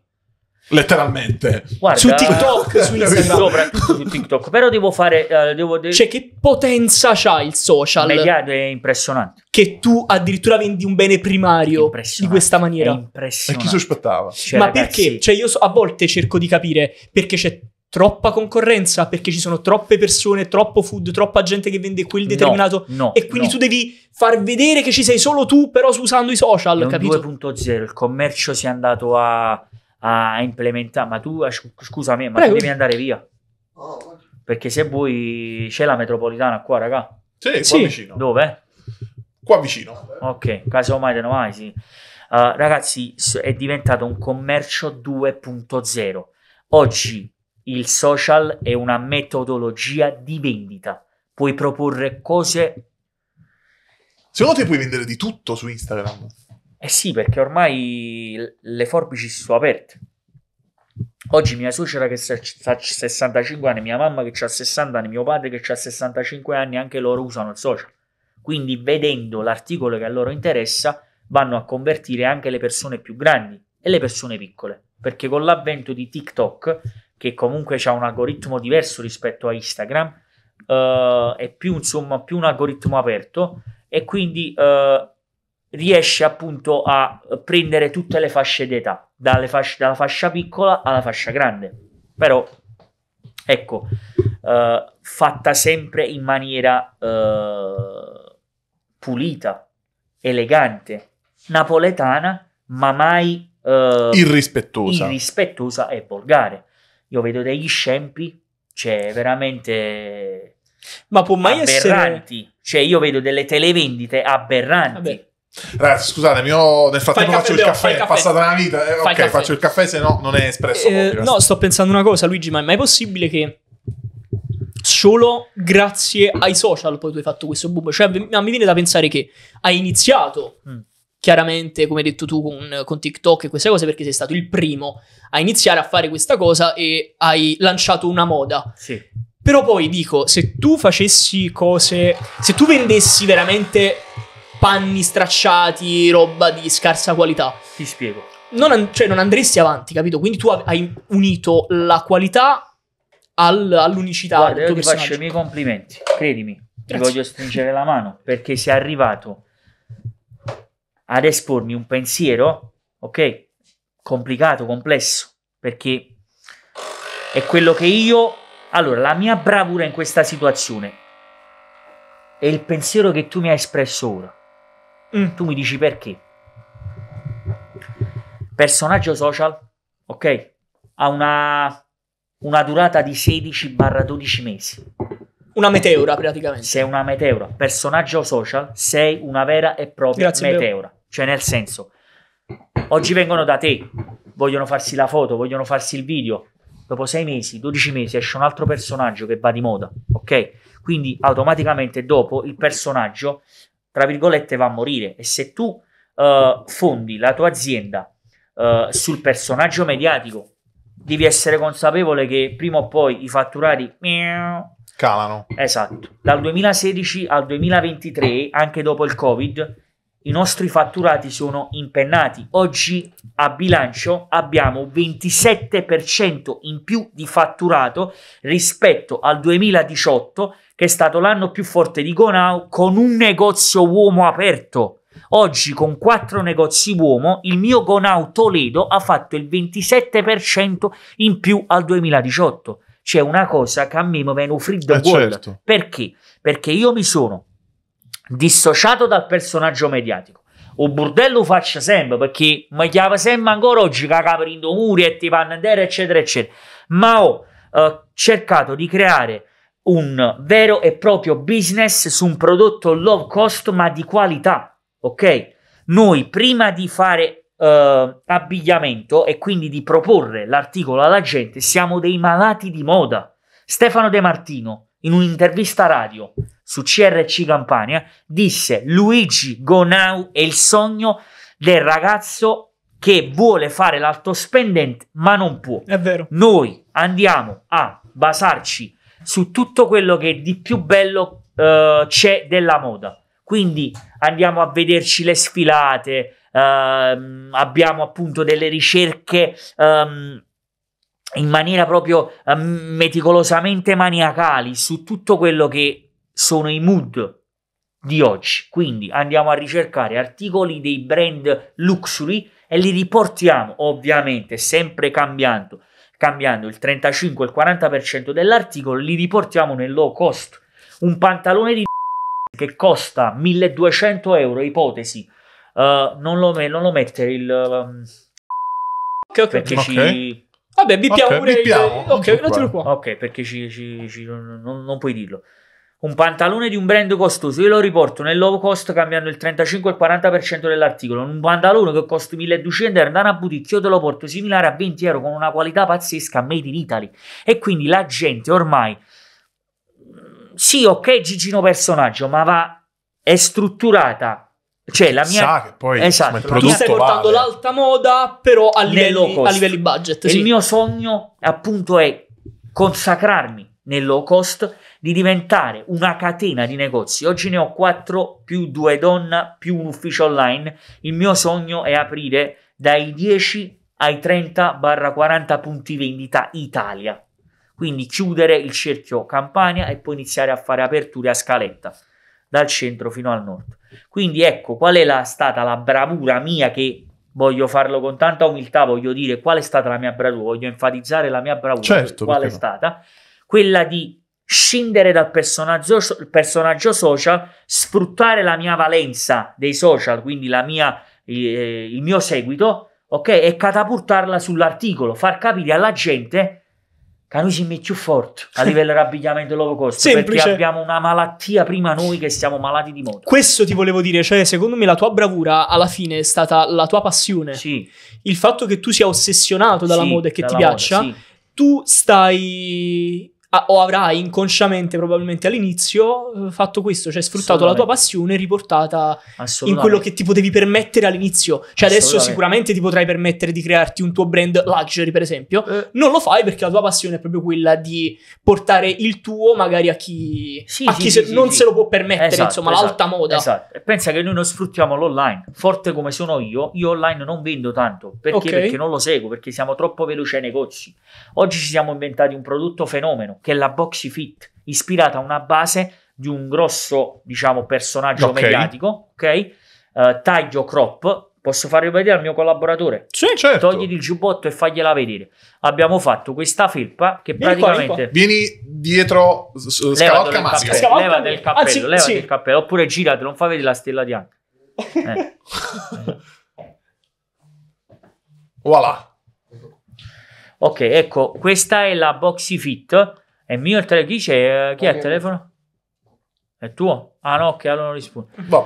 letteralmente Guarda, su TikTok eh, su Instagram soprattutto su TikTok però devo fare uh, devo, devo... cioè che potenza c'ha il social Mediato è impressionante che tu addirittura vendi un bene primario di questa maniera impressionante e chi sospettava cioè, ma ragazzi... perché cioè io so, a volte cerco di capire perché c'è troppa concorrenza perché ci sono troppe persone, troppo food, troppa gente che vende quel determinato. No, no e quindi no. tu devi far vedere che ci sei solo tu, però usando i social. È un capito? 2.0, il commercio si è andato a a implementare, ma tu, scusa me, ma Prego. devi andare via. Oh. Perché se vuoi c'è la metropolitana qua, raga. Sì, qua sì. vicino. Dove? Qua vicino. Ok, casomai te ne vai, sì. Uh, ragazzi, è diventato un commercio 2.0. Oggi il social è una metodologia di vendita. Puoi proporre cose. Secondo te puoi vendere di tutto su Instagram? Eh sì, perché ormai le forbici si sono aperte. Oggi mia suocera che ha 65 anni, mia mamma che ha 60 anni, mio padre che ha 65 anni, anche loro usano il social. Quindi vedendo l'articolo che a loro interessa, vanno a convertire anche le persone più grandi e le persone piccole. Perché con l'avvento di TikTok, che comunque ha un algoritmo diverso rispetto a Instagram, eh, è più, insomma, più un algoritmo aperto e quindi eh, riesce appunto a prendere tutte le fasce d'età, fasce, dalla fascia piccola alla fascia grande, però ecco, eh, fatta sempre in maniera eh, pulita, elegante, napoletana, ma mai eh, irrispettosa. irrispettosa e volgare. Io vedo degli scempi, cioè veramente... Ma può mai aberranti. essere... Cioè io vedo delle televendite aberranti. Vabbè Ragazzi, scusatemi, io nel frattempo il faccio il caffè, caffè, è passata una vita. Eh, ok, faccio il caffè, se no non è espresso. Eh, no, sto pensando una cosa, Luigi, ma è mai possibile che solo grazie ai social poi tu hai fatto questo boom? Cioè, no, mi viene da pensare che hai iniziato. Mm. Chiaramente, come hai detto tu con, con TikTok e queste cose, perché sei stato il primo a iniziare a fare questa cosa e hai lanciato una moda. Sì. Però poi dico, se tu facessi cose, se tu vendessi veramente panni stracciati, roba di scarsa qualità. Ti spiego. Non, cioè, non andresti avanti, capito? Quindi tu hai unito la qualità al- all'unicità Guarda, del tuo io ti faccio i miei complimenti, credimi. Grazie. Ti voglio stringere la mano perché sei arrivato ad espormi un pensiero, ok? Complicato, complesso, perché è quello che io... Allora, la mia bravura in questa situazione è il pensiero che tu mi hai espresso ora. Mm. Tu mi dici perché? Personaggio social, ok? Ha una, una durata di 16-12 mesi. Una meteora praticamente. Sei una meteora. Personaggio social, sei una vera e propria Grazie, meteora. Beh. Cioè nel senso, oggi vengono da te, vogliono farsi la foto, vogliono farsi il video. Dopo 6 mesi, 12 mesi esce un altro personaggio che va di moda, ok? Quindi automaticamente dopo il personaggio tra virgolette, va a morire. E se tu uh, fondi la tua azienda uh, sul personaggio mediatico, devi essere consapevole che prima o poi i fatturati calano. Esatto. Dal 2016 al 2023, anche dopo il Covid, i nostri fatturati sono impennati. Oggi a bilancio abbiamo 27% in più di fatturato rispetto al 2018 che è stato l'anno più forte di Gonao con un negozio uomo aperto. Oggi con quattro negozi uomo il mio Gonao Toledo ha fatto il 27% in più al 2018. C'è una cosa che a me mi viene freddo eh certo. Perché? Perché io mi sono dissociato dal personaggio mediatico. O burdello faccio sempre perché mi chiama sempre ancora oggi cacaprendo muri e ti vanno panno eccetera eccetera. Ma ho eh, cercato di creare un vero e proprio business su un prodotto low cost ma di qualità, ok? Noi prima di fare uh, abbigliamento e quindi di proporre l'articolo alla gente, siamo dei malati di moda. Stefano De Martino, in un'intervista radio su CRC Campania, disse Luigi Gonau è il sogno del ragazzo che vuole fare l'altospendente ma non può. È vero. Noi andiamo a basarci su tutto quello che di più bello uh, c'è della moda. Quindi andiamo a vederci le sfilate, uh, abbiamo appunto delle ricerche um, in maniera proprio uh, meticolosamente maniacali su tutto quello che sono i mood di oggi. Quindi andiamo a ricercare articoli dei brand luxury e li riportiamo ovviamente sempre cambiando cambiando il 35 il 40% dell'articolo, li riportiamo nel low cost. Un pantalone di che costa 1200 euro, ipotesi, uh, non, lo, non, lo, mettere il... Um, okay, okay, perché okay. ci... Vabbè, bippiamo okay, pure. Bippiamo, il... Ok, non, non, qua. Qua. okay perché ci, ci, ci, non, non puoi dirlo un pantalone di un brand costoso, io lo riporto nel low cost cambiando il 35 e 40% dell'articolo, un pantalone che costa 1200 euro, andare a boutique, io te lo porto similare a 20 euro con una qualità pazzesca, made in Italy. E quindi la gente ormai, sì ok Gigino personaggio, ma va, è strutturata cioè, la mia... Sa che poi esatto, il prodotto tu stai portando vale. l'alta moda, però a livelli, a livelli budget. Sì. Il mio sogno, appunto, è consacrarmi nel low cost di diventare una catena di negozi. Oggi ne ho 4 più 2 donna più un ufficio online. Il mio sogno è aprire dai 10 ai 30-40 punti vendita Italia. Quindi chiudere il cerchio Campania e poi iniziare a fare aperture a scaletta dal centro fino al nord. Quindi ecco qual è la, stata la bravura mia che voglio farlo con tanta umiltà, voglio dire qual è stata la mia bravura, voglio enfatizzare la mia bravura, certo, qual è no. stata quella di scindere dal personaggio, personaggio, social, sfruttare la mia valenza dei social, quindi mia, eh, il mio seguito, ok? E catapultarla sull'articolo, far capire alla gente che noi siamo più forti a livello di abbigliamento low cost Semplice. perché abbiamo una malattia prima noi che siamo malati di moda. Questo ti volevo dire, cioè secondo me la tua bravura alla fine è stata la tua passione. Sì. Il fatto che tu sia ossessionato dalla sì, moda e che ti moda, piaccia, sì. tu stai o avrai inconsciamente probabilmente all'inizio eh, fatto questo, cioè sfruttato la tua passione riportata in quello che ti potevi permettere all'inizio. Cioè adesso sicuramente ti potrai permettere di crearti un tuo brand luxury, per esempio. Eh. Non lo fai perché la tua passione è proprio quella di portare il tuo magari a chi, sì, a sì, chi sì, se, non se lo può permettere, esatto, insomma, esatto, l'alta moda. Esatto. E pensa che noi non sfruttiamo l'online. Forte come sono io, io online non vendo tanto. Perché? Okay. Perché non lo seguo, perché siamo troppo veloci ai negozi. Oggi ci siamo inventati un prodotto fenomeno che è la Boxy Fit, ispirata a una base di un grosso, diciamo, personaggio okay. mediatico, ok? Uh, eh, taglio crop. Posso farlo vedere al mio collaboratore? Sì, certo. Togli il giubbotto e fagliela vedere. Abbiamo fatto questa felpa che vieni praticamente. Qua, vieni, qua. vieni, dietro, scavalca maschera. Scavalca levate il cappello, Anzi, levate sì. il cappello. Oppure girate, non fa vedere la stella bianca. Eh. voilà. Ok, ecco, questa è la Boxy Fit è mio il telefono. Chi c'è? Eh, chi è il telefono? È tuo? Ah no, che allora non risponde. Uh,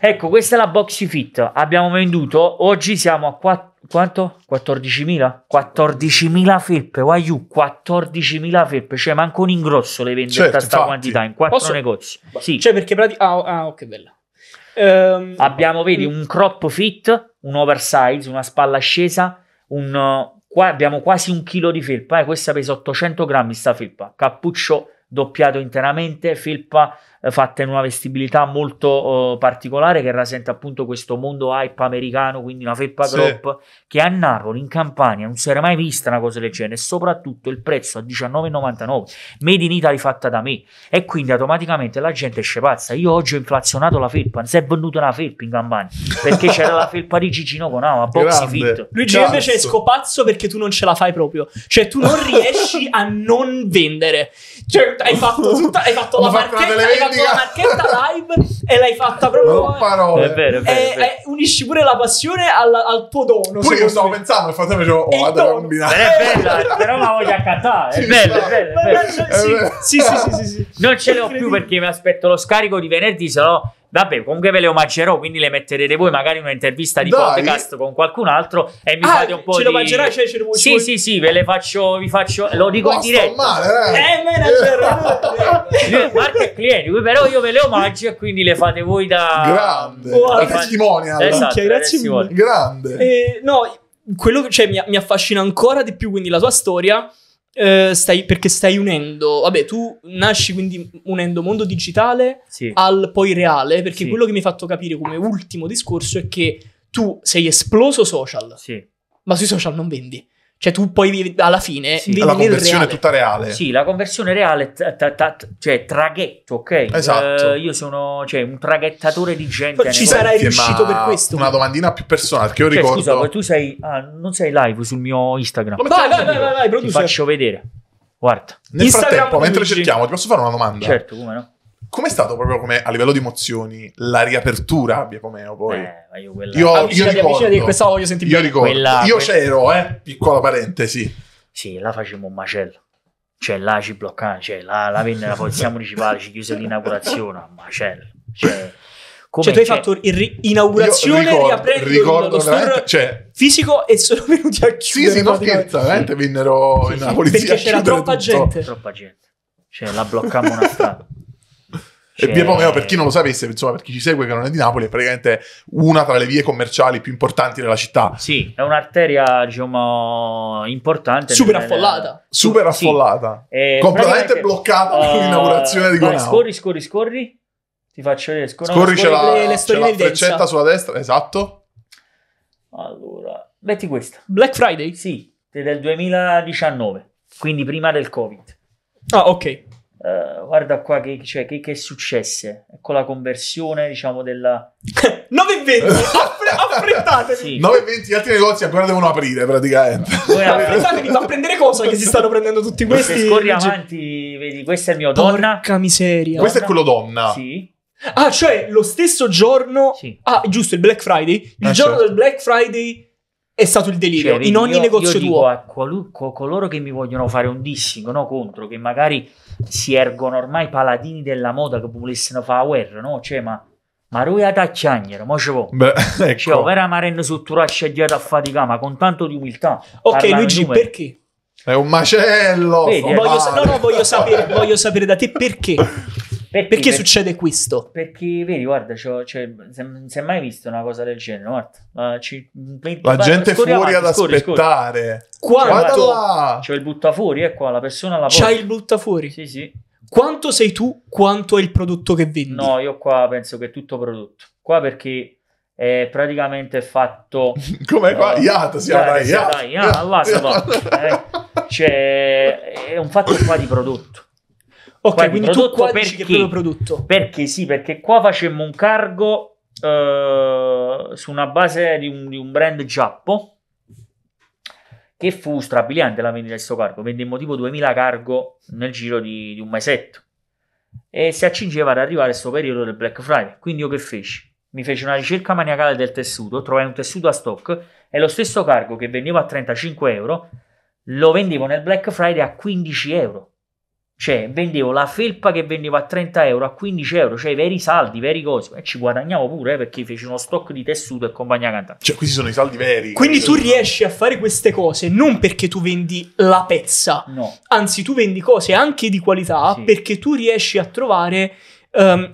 ecco, questa è la boxy fit. Abbiamo venduto, oggi siamo a 4, quanto? 14.000? 14.000 felpe, why you? 14.000 felpe, cioè manco un ingrosso le vende certo, questa quantità in quattro Posso? negozi. Sì. Cioè perché praticamente... Ah, ah, ok, bella. Um, abbiamo, vedi, un crop fit, un oversize, una spalla scesa, un, Qua abbiamo quasi un chilo di felpa e eh? questa pesa 800 grammi sta felpa, cappuccio doppiato interamente, felpa eh, fatta in una vestibilità molto eh, particolare che rasenta appunto questo mondo hype americano, quindi una felpa sì. crop che a Napoli, in Campania, non si era mai vista una cosa del genere e soprattutto il prezzo a 19,99, made in Italy fatta da me e quindi automaticamente la gente esce pazza. Io oggi ho inflazionato la felpa, non si è venduta una felpa in Campania perché c'era la felpa di Gigino Conava, boxy fit. Luigi Cazzo. invece è scopazzo perché tu non ce la fai proprio, cioè tu non riesci a non vendere. Cioè, hai fatto tutta, hai fatto, la marchetta, hai fatto la marchetta, live e l'hai fatta proprio. Con parole. È vero, è vero, e, eh, è vero. Eh, unisci pure la passione al, al tuo dono. Pure io stavo me. pensando, infatti, facevo, oh, vado a combinare. È bella, eh, però la voglio accattare. È bella, bella. Sì, sì, sì, sì, sì. Non ce l'ho più perché mi aspetto lo scarico di venerdì, se no Vabbè, comunque ve le omaggerò, quindi le metterete voi magari in un'intervista di Dai. podcast con qualcun altro e mi ah, fate un po' ce di... Ce le mangerai, cioè ce lo Sì, vuoi... sì, sì, ve le faccio, vi faccio, lo dico in diretta. male, eh. Eh, eh manager! Marco e clienti, però io ve le omaggio e quindi le fate voi da... Grande, oh, da testimonial. Esatto, grazie mille. Grande. Eh, no, quello che cioè, mi, mi affascina ancora di più quindi la tua storia eh, stai, perché stai unendo, vabbè tu nasci quindi unendo mondo digitale sì. al poi reale, perché sì. quello che mi hai fatto capire come ultimo discorso è che tu sei esploso social, sì. ma sui social non vendi. Cioè tu poi alla fine... Sì. La conversione è tutta reale. Sì, la conversione reale, t- t- t- cioè traghetto, ok? Esatto. Uh, io sono cioè, un traghettatore di gente. Ma ci sarai Senti, riuscito per questo? Una domandina più personale, che io cioè, ricordo... Scusa, tu sei... Ah, non sei live sul mio Instagram. Vai, vai, vai, vai, vai, vai Ti faccio vedere. Guarda. Nel Instagram frattempo, mentre cerchiamo, ti posso fare una domanda? Certo, come no? Com'è stato proprio come, a livello di emozioni la riapertura a Via Comeo poi? Eh, io, quella... io, avvicina, io ricordo, di questa voglio sentire io, ricordo, quella, io quella... c'ero, eh, piccola parentesi. Sì, la facevamo un macello. Cioè là ci bloccavano, cioè là la venne la polizia municipale, ci chiuse l'inaugurazione, un macello. Cioè, come, cioè tu hai cioè... fatto ri- inaugurazione, ricordo, riaprendo ricordo, lo store cioè... fisico e sono venuti a chiudere. Sì, sì, non scherzo, veramente vennero sì, in sì, la polizia Perché c'era troppa tutto. gente. Troppa gente. Cioè la bloccammo una strada. Cioè, via Pompeo, per chi non lo sapesse, insomma, per chi ci segue che non è di Napoli, è praticamente una tra le vie commerciali più importanti della città. Sì, è un'arteria, diciamo, importante. Super nelle... affollata. Super affollata. Sì. Eh, Completamente bloccata uh, eh, l'inaugurazione di Gonao. Scorri, scorri, scorri. Ti faccio vedere. Scorri, scorri, scorri c'è, la, le, le c'è la freccetta sulla destra, esatto. Allora, metti questa. Black Friday? Sì, del 2019, quindi prima del Covid. Ah, ok. Uh, guarda qua che, cioè, che, che successe con ecco la conversione diciamo della 9.20 Affre- affrettatevi sì. 9.20 altri negozi ancora devono aprire praticamente affrettatevi ma prendere cosa che si stanno prendendo tutti questi se scorri avanti vedi questo è il mio porca donna porca miseria questo è quello donna sì ah cioè lo stesso giorno sì. ah giusto il Black Friday il ah, giorno certo. del Black Friday è stato il delirio cioè, in ogni io, negozio io tuo. a qualu- coloro che mi vogliono fare un dissing no, contro, che magari si ergono ormai paladini della moda che volessero fare guerra, no? Cioè, ma ma lui ha tacciagnere, mo ce vo. Beh, ecco. Cioè, vera marendo sotturaccia turaccia dietro a fatica, ma con tanto di umiltà. Ok, Luigi, perché? È un macello. Vedi, eh. voglio, no, no, voglio sapere, voglio sapere da te perché. Perché, perché succede questo? Perché vedi, guarda, cioè, cioè, se, non si è mai visto una cosa del genere. Guarda, uh, ci, metti, la guarda, gente fuori avanti, ad scorri, aspettare. Scorri. Quanto, C'è il butta fuori, è ecco, qua, la persona la C'hai il butta fuori? Sì, sì. Quanto sei tu, quanto è il prodotto che vendi? No, io qua penso che è tutto prodotto. Qua perché è praticamente fatto come qua uh, Iata si chiama Iata, cioè è un fatto qua di prodotto Ok, qua quindi tu qua perché, che quello prodotto. Perché sì, perché qua facemmo un cargo eh, su una base di un, di un brand giappo che fu strabiliante la vendita di questo cargo. Vendemmo tipo 2000 cargo nel giro di, di un mesetto e si accingeva ad arrivare questo periodo del Black Friday. Quindi io che feci? Mi feci una ricerca maniacale del tessuto, trovai un tessuto a stock e lo stesso cargo che vendevo a 35 euro lo vendevo nel Black Friday a 15 euro. Cioè, vendevo la felpa che vendeva a 30 euro, a 15 euro, cioè i veri saldi, i veri cosi. E ci guadagnavo pure eh, perché feci uno stock di tessuto e compagnia cantante. Cioè, questi sono i saldi veri. Quindi cioè, tu riesci a fare queste cose non perché tu vendi la pezza, no. anzi, tu vendi cose anche di qualità sì. perché tu riesci a trovare um,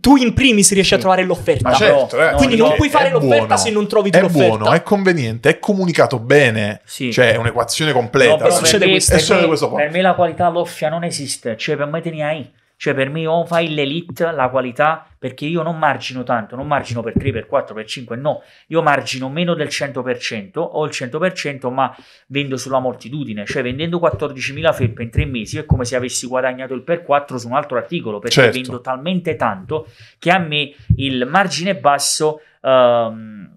tu in primis riesci a trovare l'offerta. Ma certo, eh, Quindi non puoi fare l'offerta se non trovi tu è l'offerta. È buono, è conveniente, è comunicato bene. Sì. Cioè, è un'equazione completa. No, succede questo. Me, questo per me la qualità loffia non esiste. Cioè, per me tenia I. Cioè per me o fai l'elite, la qualità, perché io non margino tanto, non margino per 3, per 4, per 5, no. Io margino meno del 100%, ho il 100% ma vendo sulla moltitudine. Cioè vendendo 14.000 felpe in tre mesi è come se avessi guadagnato il per 4 su un altro articolo, perché certo. vendo talmente tanto che a me il margine basso... Um,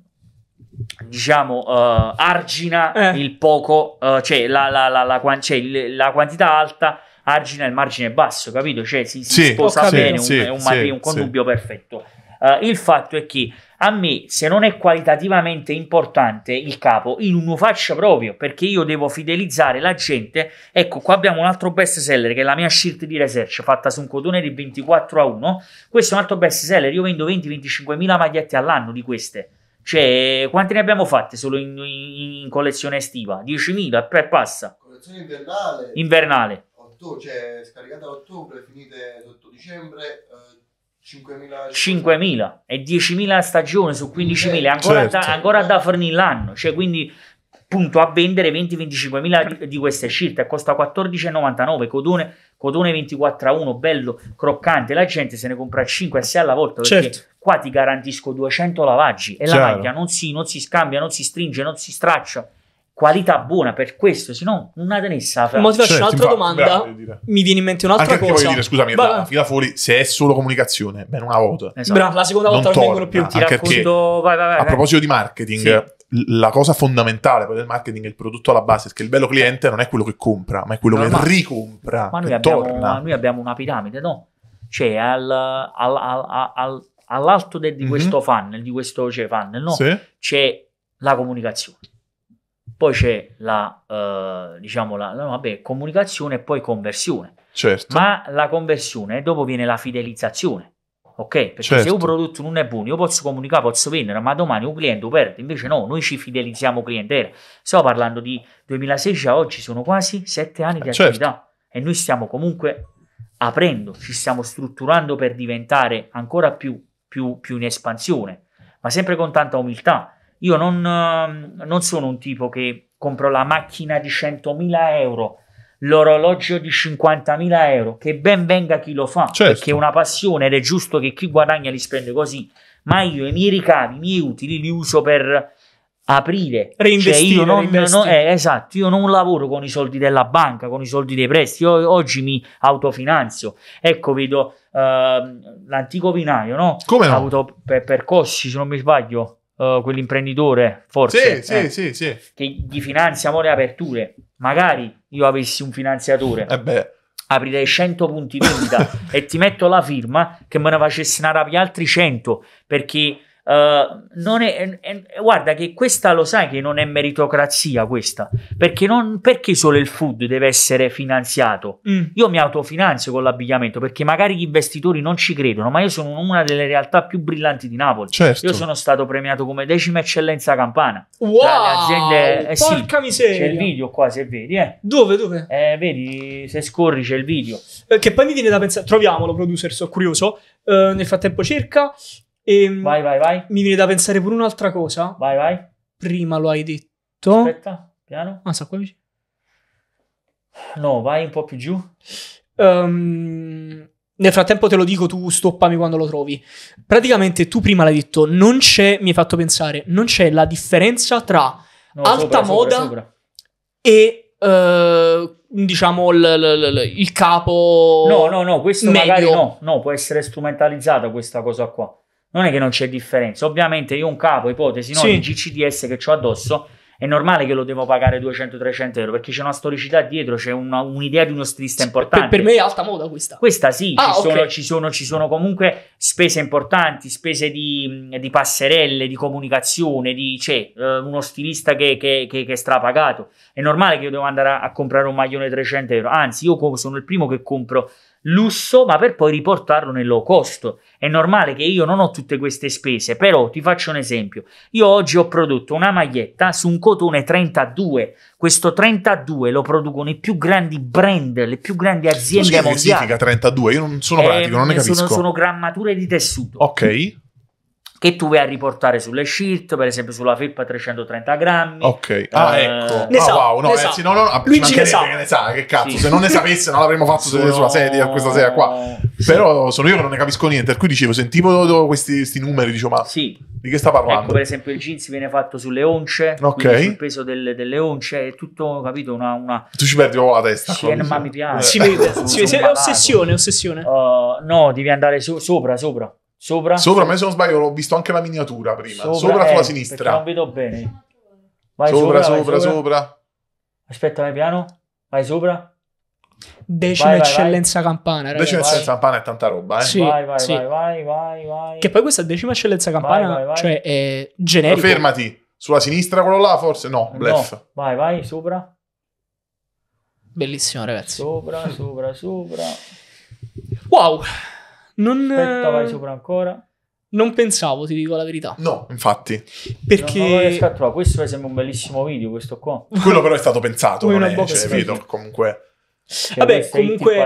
diciamo uh, argina eh. il poco uh, cioè, la, la, la, la, cioè la quantità alta argina il margine basso, capito? Cioè si, si sì, sposa capito, bene, sì, un, un, sì, un connubio perfetto. Uh, il fatto è che a me, se non è qualitativamente importante il capo, io non lo faccio proprio perché io devo fidelizzare la gente. Ecco, qua abbiamo un altro best seller che è la mia shirt di research fatta su un cotone di 24 a 1. Questo è un altro best seller. Io vendo 20-25 mila magliette all'anno di queste. Cioè, quante ne abbiamo fatte solo in, in, in collezione estiva? 10.000 e passa. Collezione invernale. Invernale ottobre, cioè scaricate a ottobre, finite sotto dicembre, eh, 5.000, e 10.000 stagione su 15.000 ancora, certo. da, ancora da fornire l'anno cioè quindi punto a vendere 20-25.000 di, queste scelte costa 14,99 codone, cotone 24 a 1 bello croccante la gente se ne compra 5 6 alla volta perché certo. qua ti garantisco 200 lavaggi e Chiaro. la maglia non si, non si scambia non si stringe non si straccia qualità buona per questo, se no una tenessa. Fra. Ma ti faccio cioè, un'altra fa, domanda. Bravo, mi viene in mente un'altra Anche cosa. Dire, scusami, bah, la fila fuori, se è solo comunicazione, bene una volta. Esatto. Bravo, la seconda volta non, non vengono più. Ti racconto... vai, vai, vai, a proposito di marketing, sì. la cosa fondamentale poi, del marketing è il prodotto alla base, che il bello cliente non è quello che compra, ma è quello no, che ma... ricompra. Ma noi abbiamo, torna. noi abbiamo una piramide, no? Cioè, al, al, al, al all'alto del, di mm-hmm. questo funnel, di questo cioè, funnel, no? Sì. C'è la comunicazione poi c'è la, eh, diciamo la, la vabbè, comunicazione e poi conversione. Certo. Ma la conversione, dopo viene la fidelizzazione. Ok? Perché certo. se un certo. prodotto non è buono, io posso comunicare, posso vendere, ma domani un cliente lo perde. Invece no, noi ci fidelizziamo clientela. Stiamo parlando di 2016 a oggi, sono quasi sette anni di eh, certo. attività. E noi stiamo comunque aprendo, ci stiamo strutturando per diventare ancora più, più, più in espansione, ma sempre con tanta umiltà io non, ehm, non sono un tipo che compro la macchina di 100.000 euro, l'orologio di 50.000 euro, che ben venga chi lo fa, certo. perché è una passione ed è giusto che chi guadagna li spende così, ma io i miei ricavi, i miei utili li uso per aprire, reinvestire. Cioè io non, non eh, esatto, io non lavoro con i soldi della banca, con i soldi dei prestiti, io oggi mi autofinanzio. Ecco, vedo uh, l'antico vinaio, no? Come no? Avuto percorsi, se non mi sbaglio. Eh, quell'imprenditore, forse, sì, eh, sì, sì, che gli finanzia mo le aperture. Magari io avessi un finanziatore. Eh beh aprirei 100 punti vendita e ti metto la firma che me ne facessi una rapi altri 100 perché eh, non è, è, guarda che questa lo sai che non è meritocrazia questa, perché, non, perché solo il food deve essere finanziato? Mm. Io mi autofinanzio con l'abbigliamento perché magari gli investitori non ci credono, ma io sono una delle realtà più brillanti di Napoli. Certo. Io sono stato premiato come decima eccellenza campana. Wow! le Aziende, eh, porca sì, miseria! C'è il video qua se vedi. Eh. Dove? Dove? Eh, vedi, se scorri c'è il video. Eh, che poi mi viene da pensare, troviamolo producer, sono curioso. Uh, nel frattempo cerca e ehm, vai, vai, vai. Mi viene da pensare pure un'altra cosa. Vai, vai. Prima lo hai detto. Aspetta, piano. Ah, sta qua vicino. No, vai un po' più giù. Um, nel frattempo te lo dico, tu stoppami quando lo trovi. Praticamente tu prima l'hai detto, non c'è, mi hai fatto pensare, non c'è la differenza tra no, alta sopra, moda sopra, sopra. e uh, diciamo l, l, l, il capo. No, no, no, questo medio. magari no, no, può essere strumentalizzata questa cosa qua non è che non c'è differenza. Ovviamente io un capo, ipotesi, no, sì. il GCDS che ho addosso, è normale che lo devo pagare 200-300 euro perché c'è una storicità dietro, c'è una, un'idea di uno stilista importante. Per, per, me è alta moda questa. Questa sì, ah, ci, okay. sono, ci, sono, ci, sono, comunque spese importanti, spese di, di passerelle, di comunicazione, di, c'è cioè, eh, uno stilista che, che, che, che, è strapagato. È normale che io devo andare a, a comprare un maglione 300 euro, anzi io sono il primo che compro lusso, ma per poi riportarlo nel low cost. È normale che io non ho tutte queste spese, però ti faccio un esempio. Io oggi ho prodotto una maglietta su un cotone 32. Questo 32 lo producono i più grandi brand, le più grandi aziende mondiali. Che significa 32? Io non sono pratico, eh, non ne ehm, capisco. Sono, sono grammature di tessuto. Ok che tu vai a riportare sulle shirt, per esempio sulla felpa 330 grammi. Ok, ah, eh, ecco. Ne ah, wow, no, ne eh, sa. Sì, no, no, no, Luigi ne sa. Che, ne sa. che cazzo, sì. se non ne sapesse non l'avremmo fatto sedere sulla sedia questa sera qua. Sì. Però sono io che non ne capisco niente, per cui dicevo, sentivo questi, questi numeri, dicevo, ma sì. di che sta parlando? Ecco, per esempio il jeans viene fatto sulle once, Ok. il peso delle, delle once, è tutto, capito, una... una... Tu ci perdi la testa. Sì, ma mi piace. Eh. Ci vede, ossessione, ossessione. Uh, no, devi andare so- sopra, sopra. Sopra? Sopra, ma se non sbaglio l'ho visto anche la miniatura prima. Sopra, sopra sulla eh, sinistra. Non vedo bene. Vai sopra, sopra, sopra, sopra. Aspetta, vai piano. Vai sopra. Decima vai, eccellenza vai. campana. Ragazzi. Decima eccellenza campana è tanta roba. Eh? Sì, vai, vai, sì. vai, vai, vai, Che poi questa decima eccellenza campana, cioè è generica. Fermati. Sulla sinistra quello là forse? No, blef. No. Vai, vai, sopra. Bellissimo, ragazzi. Sopra, sopra, sopra. Wow. Non, Aspetta, vai eh, sopra ancora. Non pensavo, ti dico la verità. No, infatti. Perché... Non, non riesco a trovare. Questo sembra un bellissimo video, questo qua. Quello però è stato pensato, non è, cioè, vedo, comunque... Vabbè, comunque,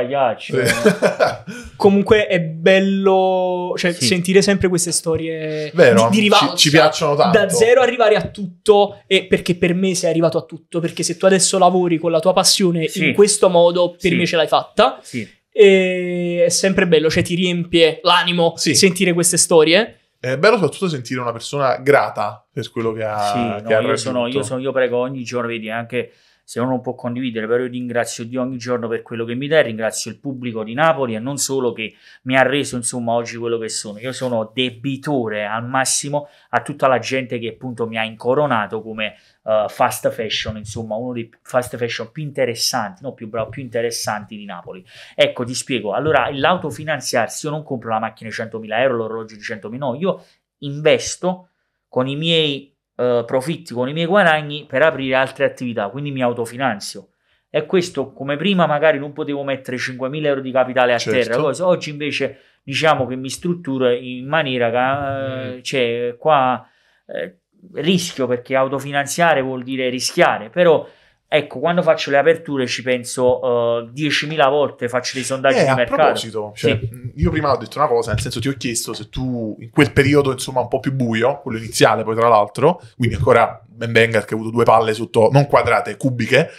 eh. comunque è bello cioè, sì. sentire sempre queste storie Vero, di, di rivalsa, ci, ci, piacciono tanto. Da zero arrivare a tutto, e perché per me sei arrivato a tutto, perché se tu adesso lavori con la tua passione sì. in questo modo, per sì. me ce l'hai fatta. Sì e è sempre bello, cioè ti riempie l'animo sì. sentire queste storie. È bello soprattutto sentire una persona grata per quello che ha. Sì, che no, ha io, sono, io, sono, io, prego ogni giorno, vedi anche se uno non può condividere, però io ringrazio Dio ogni giorno per quello che mi dà, ringrazio il pubblico di Napoli e non solo che mi ha reso insomma oggi quello che sono. Io sono debitore al massimo a tutta la gente che appunto mi ha incoronato come uh, fast fashion, insomma uno dei fast fashion più interessanti, no più bravo, più interessanti di Napoli. Ecco, ti spiego, allora l'autofinanziarsi, io non compro la macchina di 100.000 euro, l'orologio di 100.000, no, io investo con i miei eh, profitti, con i miei guadagni per aprire altre attività, quindi mi autofinanzio. E questo, come prima, magari non potevo mettere 5.000 euro di capitale a certo. terra, cosa. oggi invece diciamo che mi strutturo in maniera che eh, mm. cioè, qua eh, rischio perché autofinanziare vuol dire rischiare, però Ecco, quando faccio le aperture ci penso uh, eh, 10.000 volte, faccio dei sondaggi eh, di mercato. A proposito, cioè, sì. Mm, io prima ho detto una cosa, nel senso ti ho chiesto se tu in quel periodo, insomma, un po' più buio, quello iniziale poi tra l'altro, quindi ancora Ben Bengar che ha avuto due palle sotto, non quadrate, cubiche,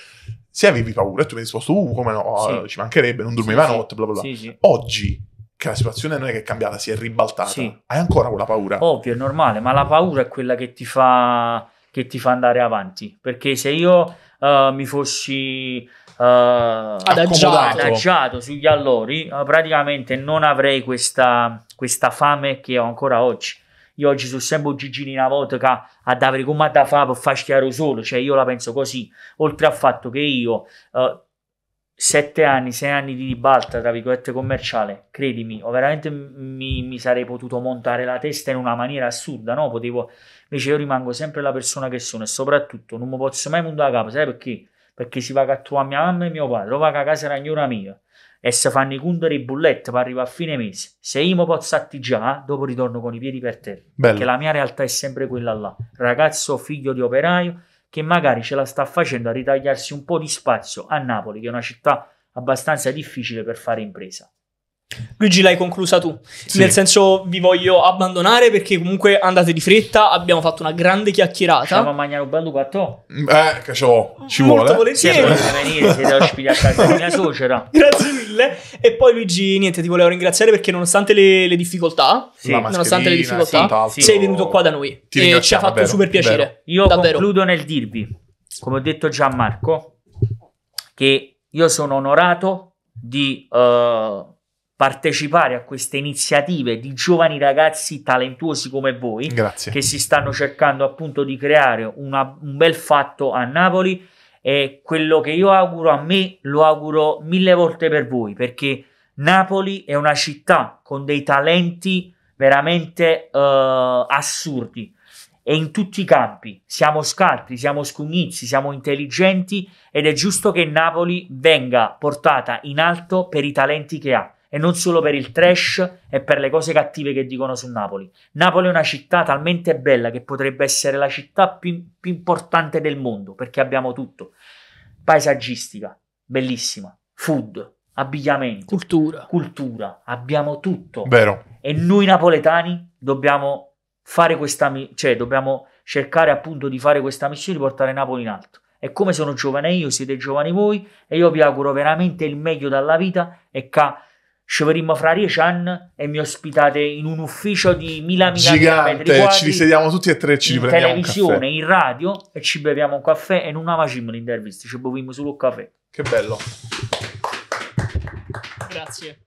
se avevi paura e tu mi hai risposto, uh, come no, ah, sì. ci mancherebbe, non dormiva sì, notte, bla bla bla. Oggi che la situazione non è che è cambiata, si è ribaltata. Sì. Hai ancora quella paura? Ovvio, è normale, ma la paura è quella che ti fa, che ti fa andare avanti. Perché se io uh, mi fossi uh, adagiato. adagiato. sugli allori, uh, praticamente non avrei questa, questa, fame che ho ancora oggi. Io oggi sono sempre un gigino una vodka a avere come da fare per far schiaro solo, cioè io la penso così, oltre al fatto che io sette anni, sei anni di ribalta, tra virgolette, commerciale, credimi, veramente mi, mi, sarei potuto montare la testa in una maniera assurda, no? Potevo Invece io rimango sempre la persona che sono e soprattutto non mi posso mai mutare la capo, sai perché? Perché si va a tua mia mamma e mio padre, o va a casa ragnora mia e se fanno i contori bullette per arrivare a fine mese, se io mi posso attigiare, dopo ritorno con i piedi per terra. Bello. Perché la mia realtà è sempre quella là. Ragazzo figlio di operaio che magari ce la sta facendo a ritagliarsi un po' di spazio a Napoli, che è una città abbastanza difficile per fare impresa. Luigi l'hai conclusa tu, sì. nel senso vi voglio abbandonare perché comunque andate di fretta, abbiamo fatto una grande chiacchierata. Stiamo a mangiare un bello quattro. Eh, che ciò, ci Molto vuole. volentieri. Sì, venire, ospiti a casa mia Grazie mille. E poi Luigi, niente, ti volevo ringraziare perché nonostante le, le difficoltà, sì. nonostante le difficoltà, sì, sei venuto qua da noi e ci ha fatto davvero, super piacere. Davvero. Io davvero. concludo nel dirvi, come ho detto già a Marco, che io sono onorato di... Uh, partecipare a queste iniziative di giovani ragazzi talentuosi come voi, Grazie. che si stanno cercando appunto di creare una, un bel fatto a Napoli e quello che io auguro a me lo auguro mille volte per voi, perché Napoli è una città con dei talenti veramente uh, assurdi e in tutti i campi. Siamo scarti, siamo scugnizi, siamo intelligenti ed è giusto che Napoli venga portata in alto per i talenti che ha e non solo per il trash e per le cose cattive che dicono su Napoli. Napoli è una città talmente bella che potrebbe essere la città più, più importante del mondo perché abbiamo tutto. Paesaggistica, bellissima, food, abbigliamento, cultura, cultura abbiamo tutto. Vero. E noi napoletani dobbiamo fare questa, cioè dobbiamo cercare appunto di fare questa missione di portare Napoli in alto. E come sono giovane io, siete giovani voi e io vi auguro veramente il meglio dalla vita e che ci verremo fra dieci anni e mi ospitate in un ufficio di mila mila Gigante, metri ci risediamo tutti e tre e ci in televisione, in radio e ci beviamo un caffè e non facciamo l'intervista, ci beviamo solo un caffè. Che bello. Grazie.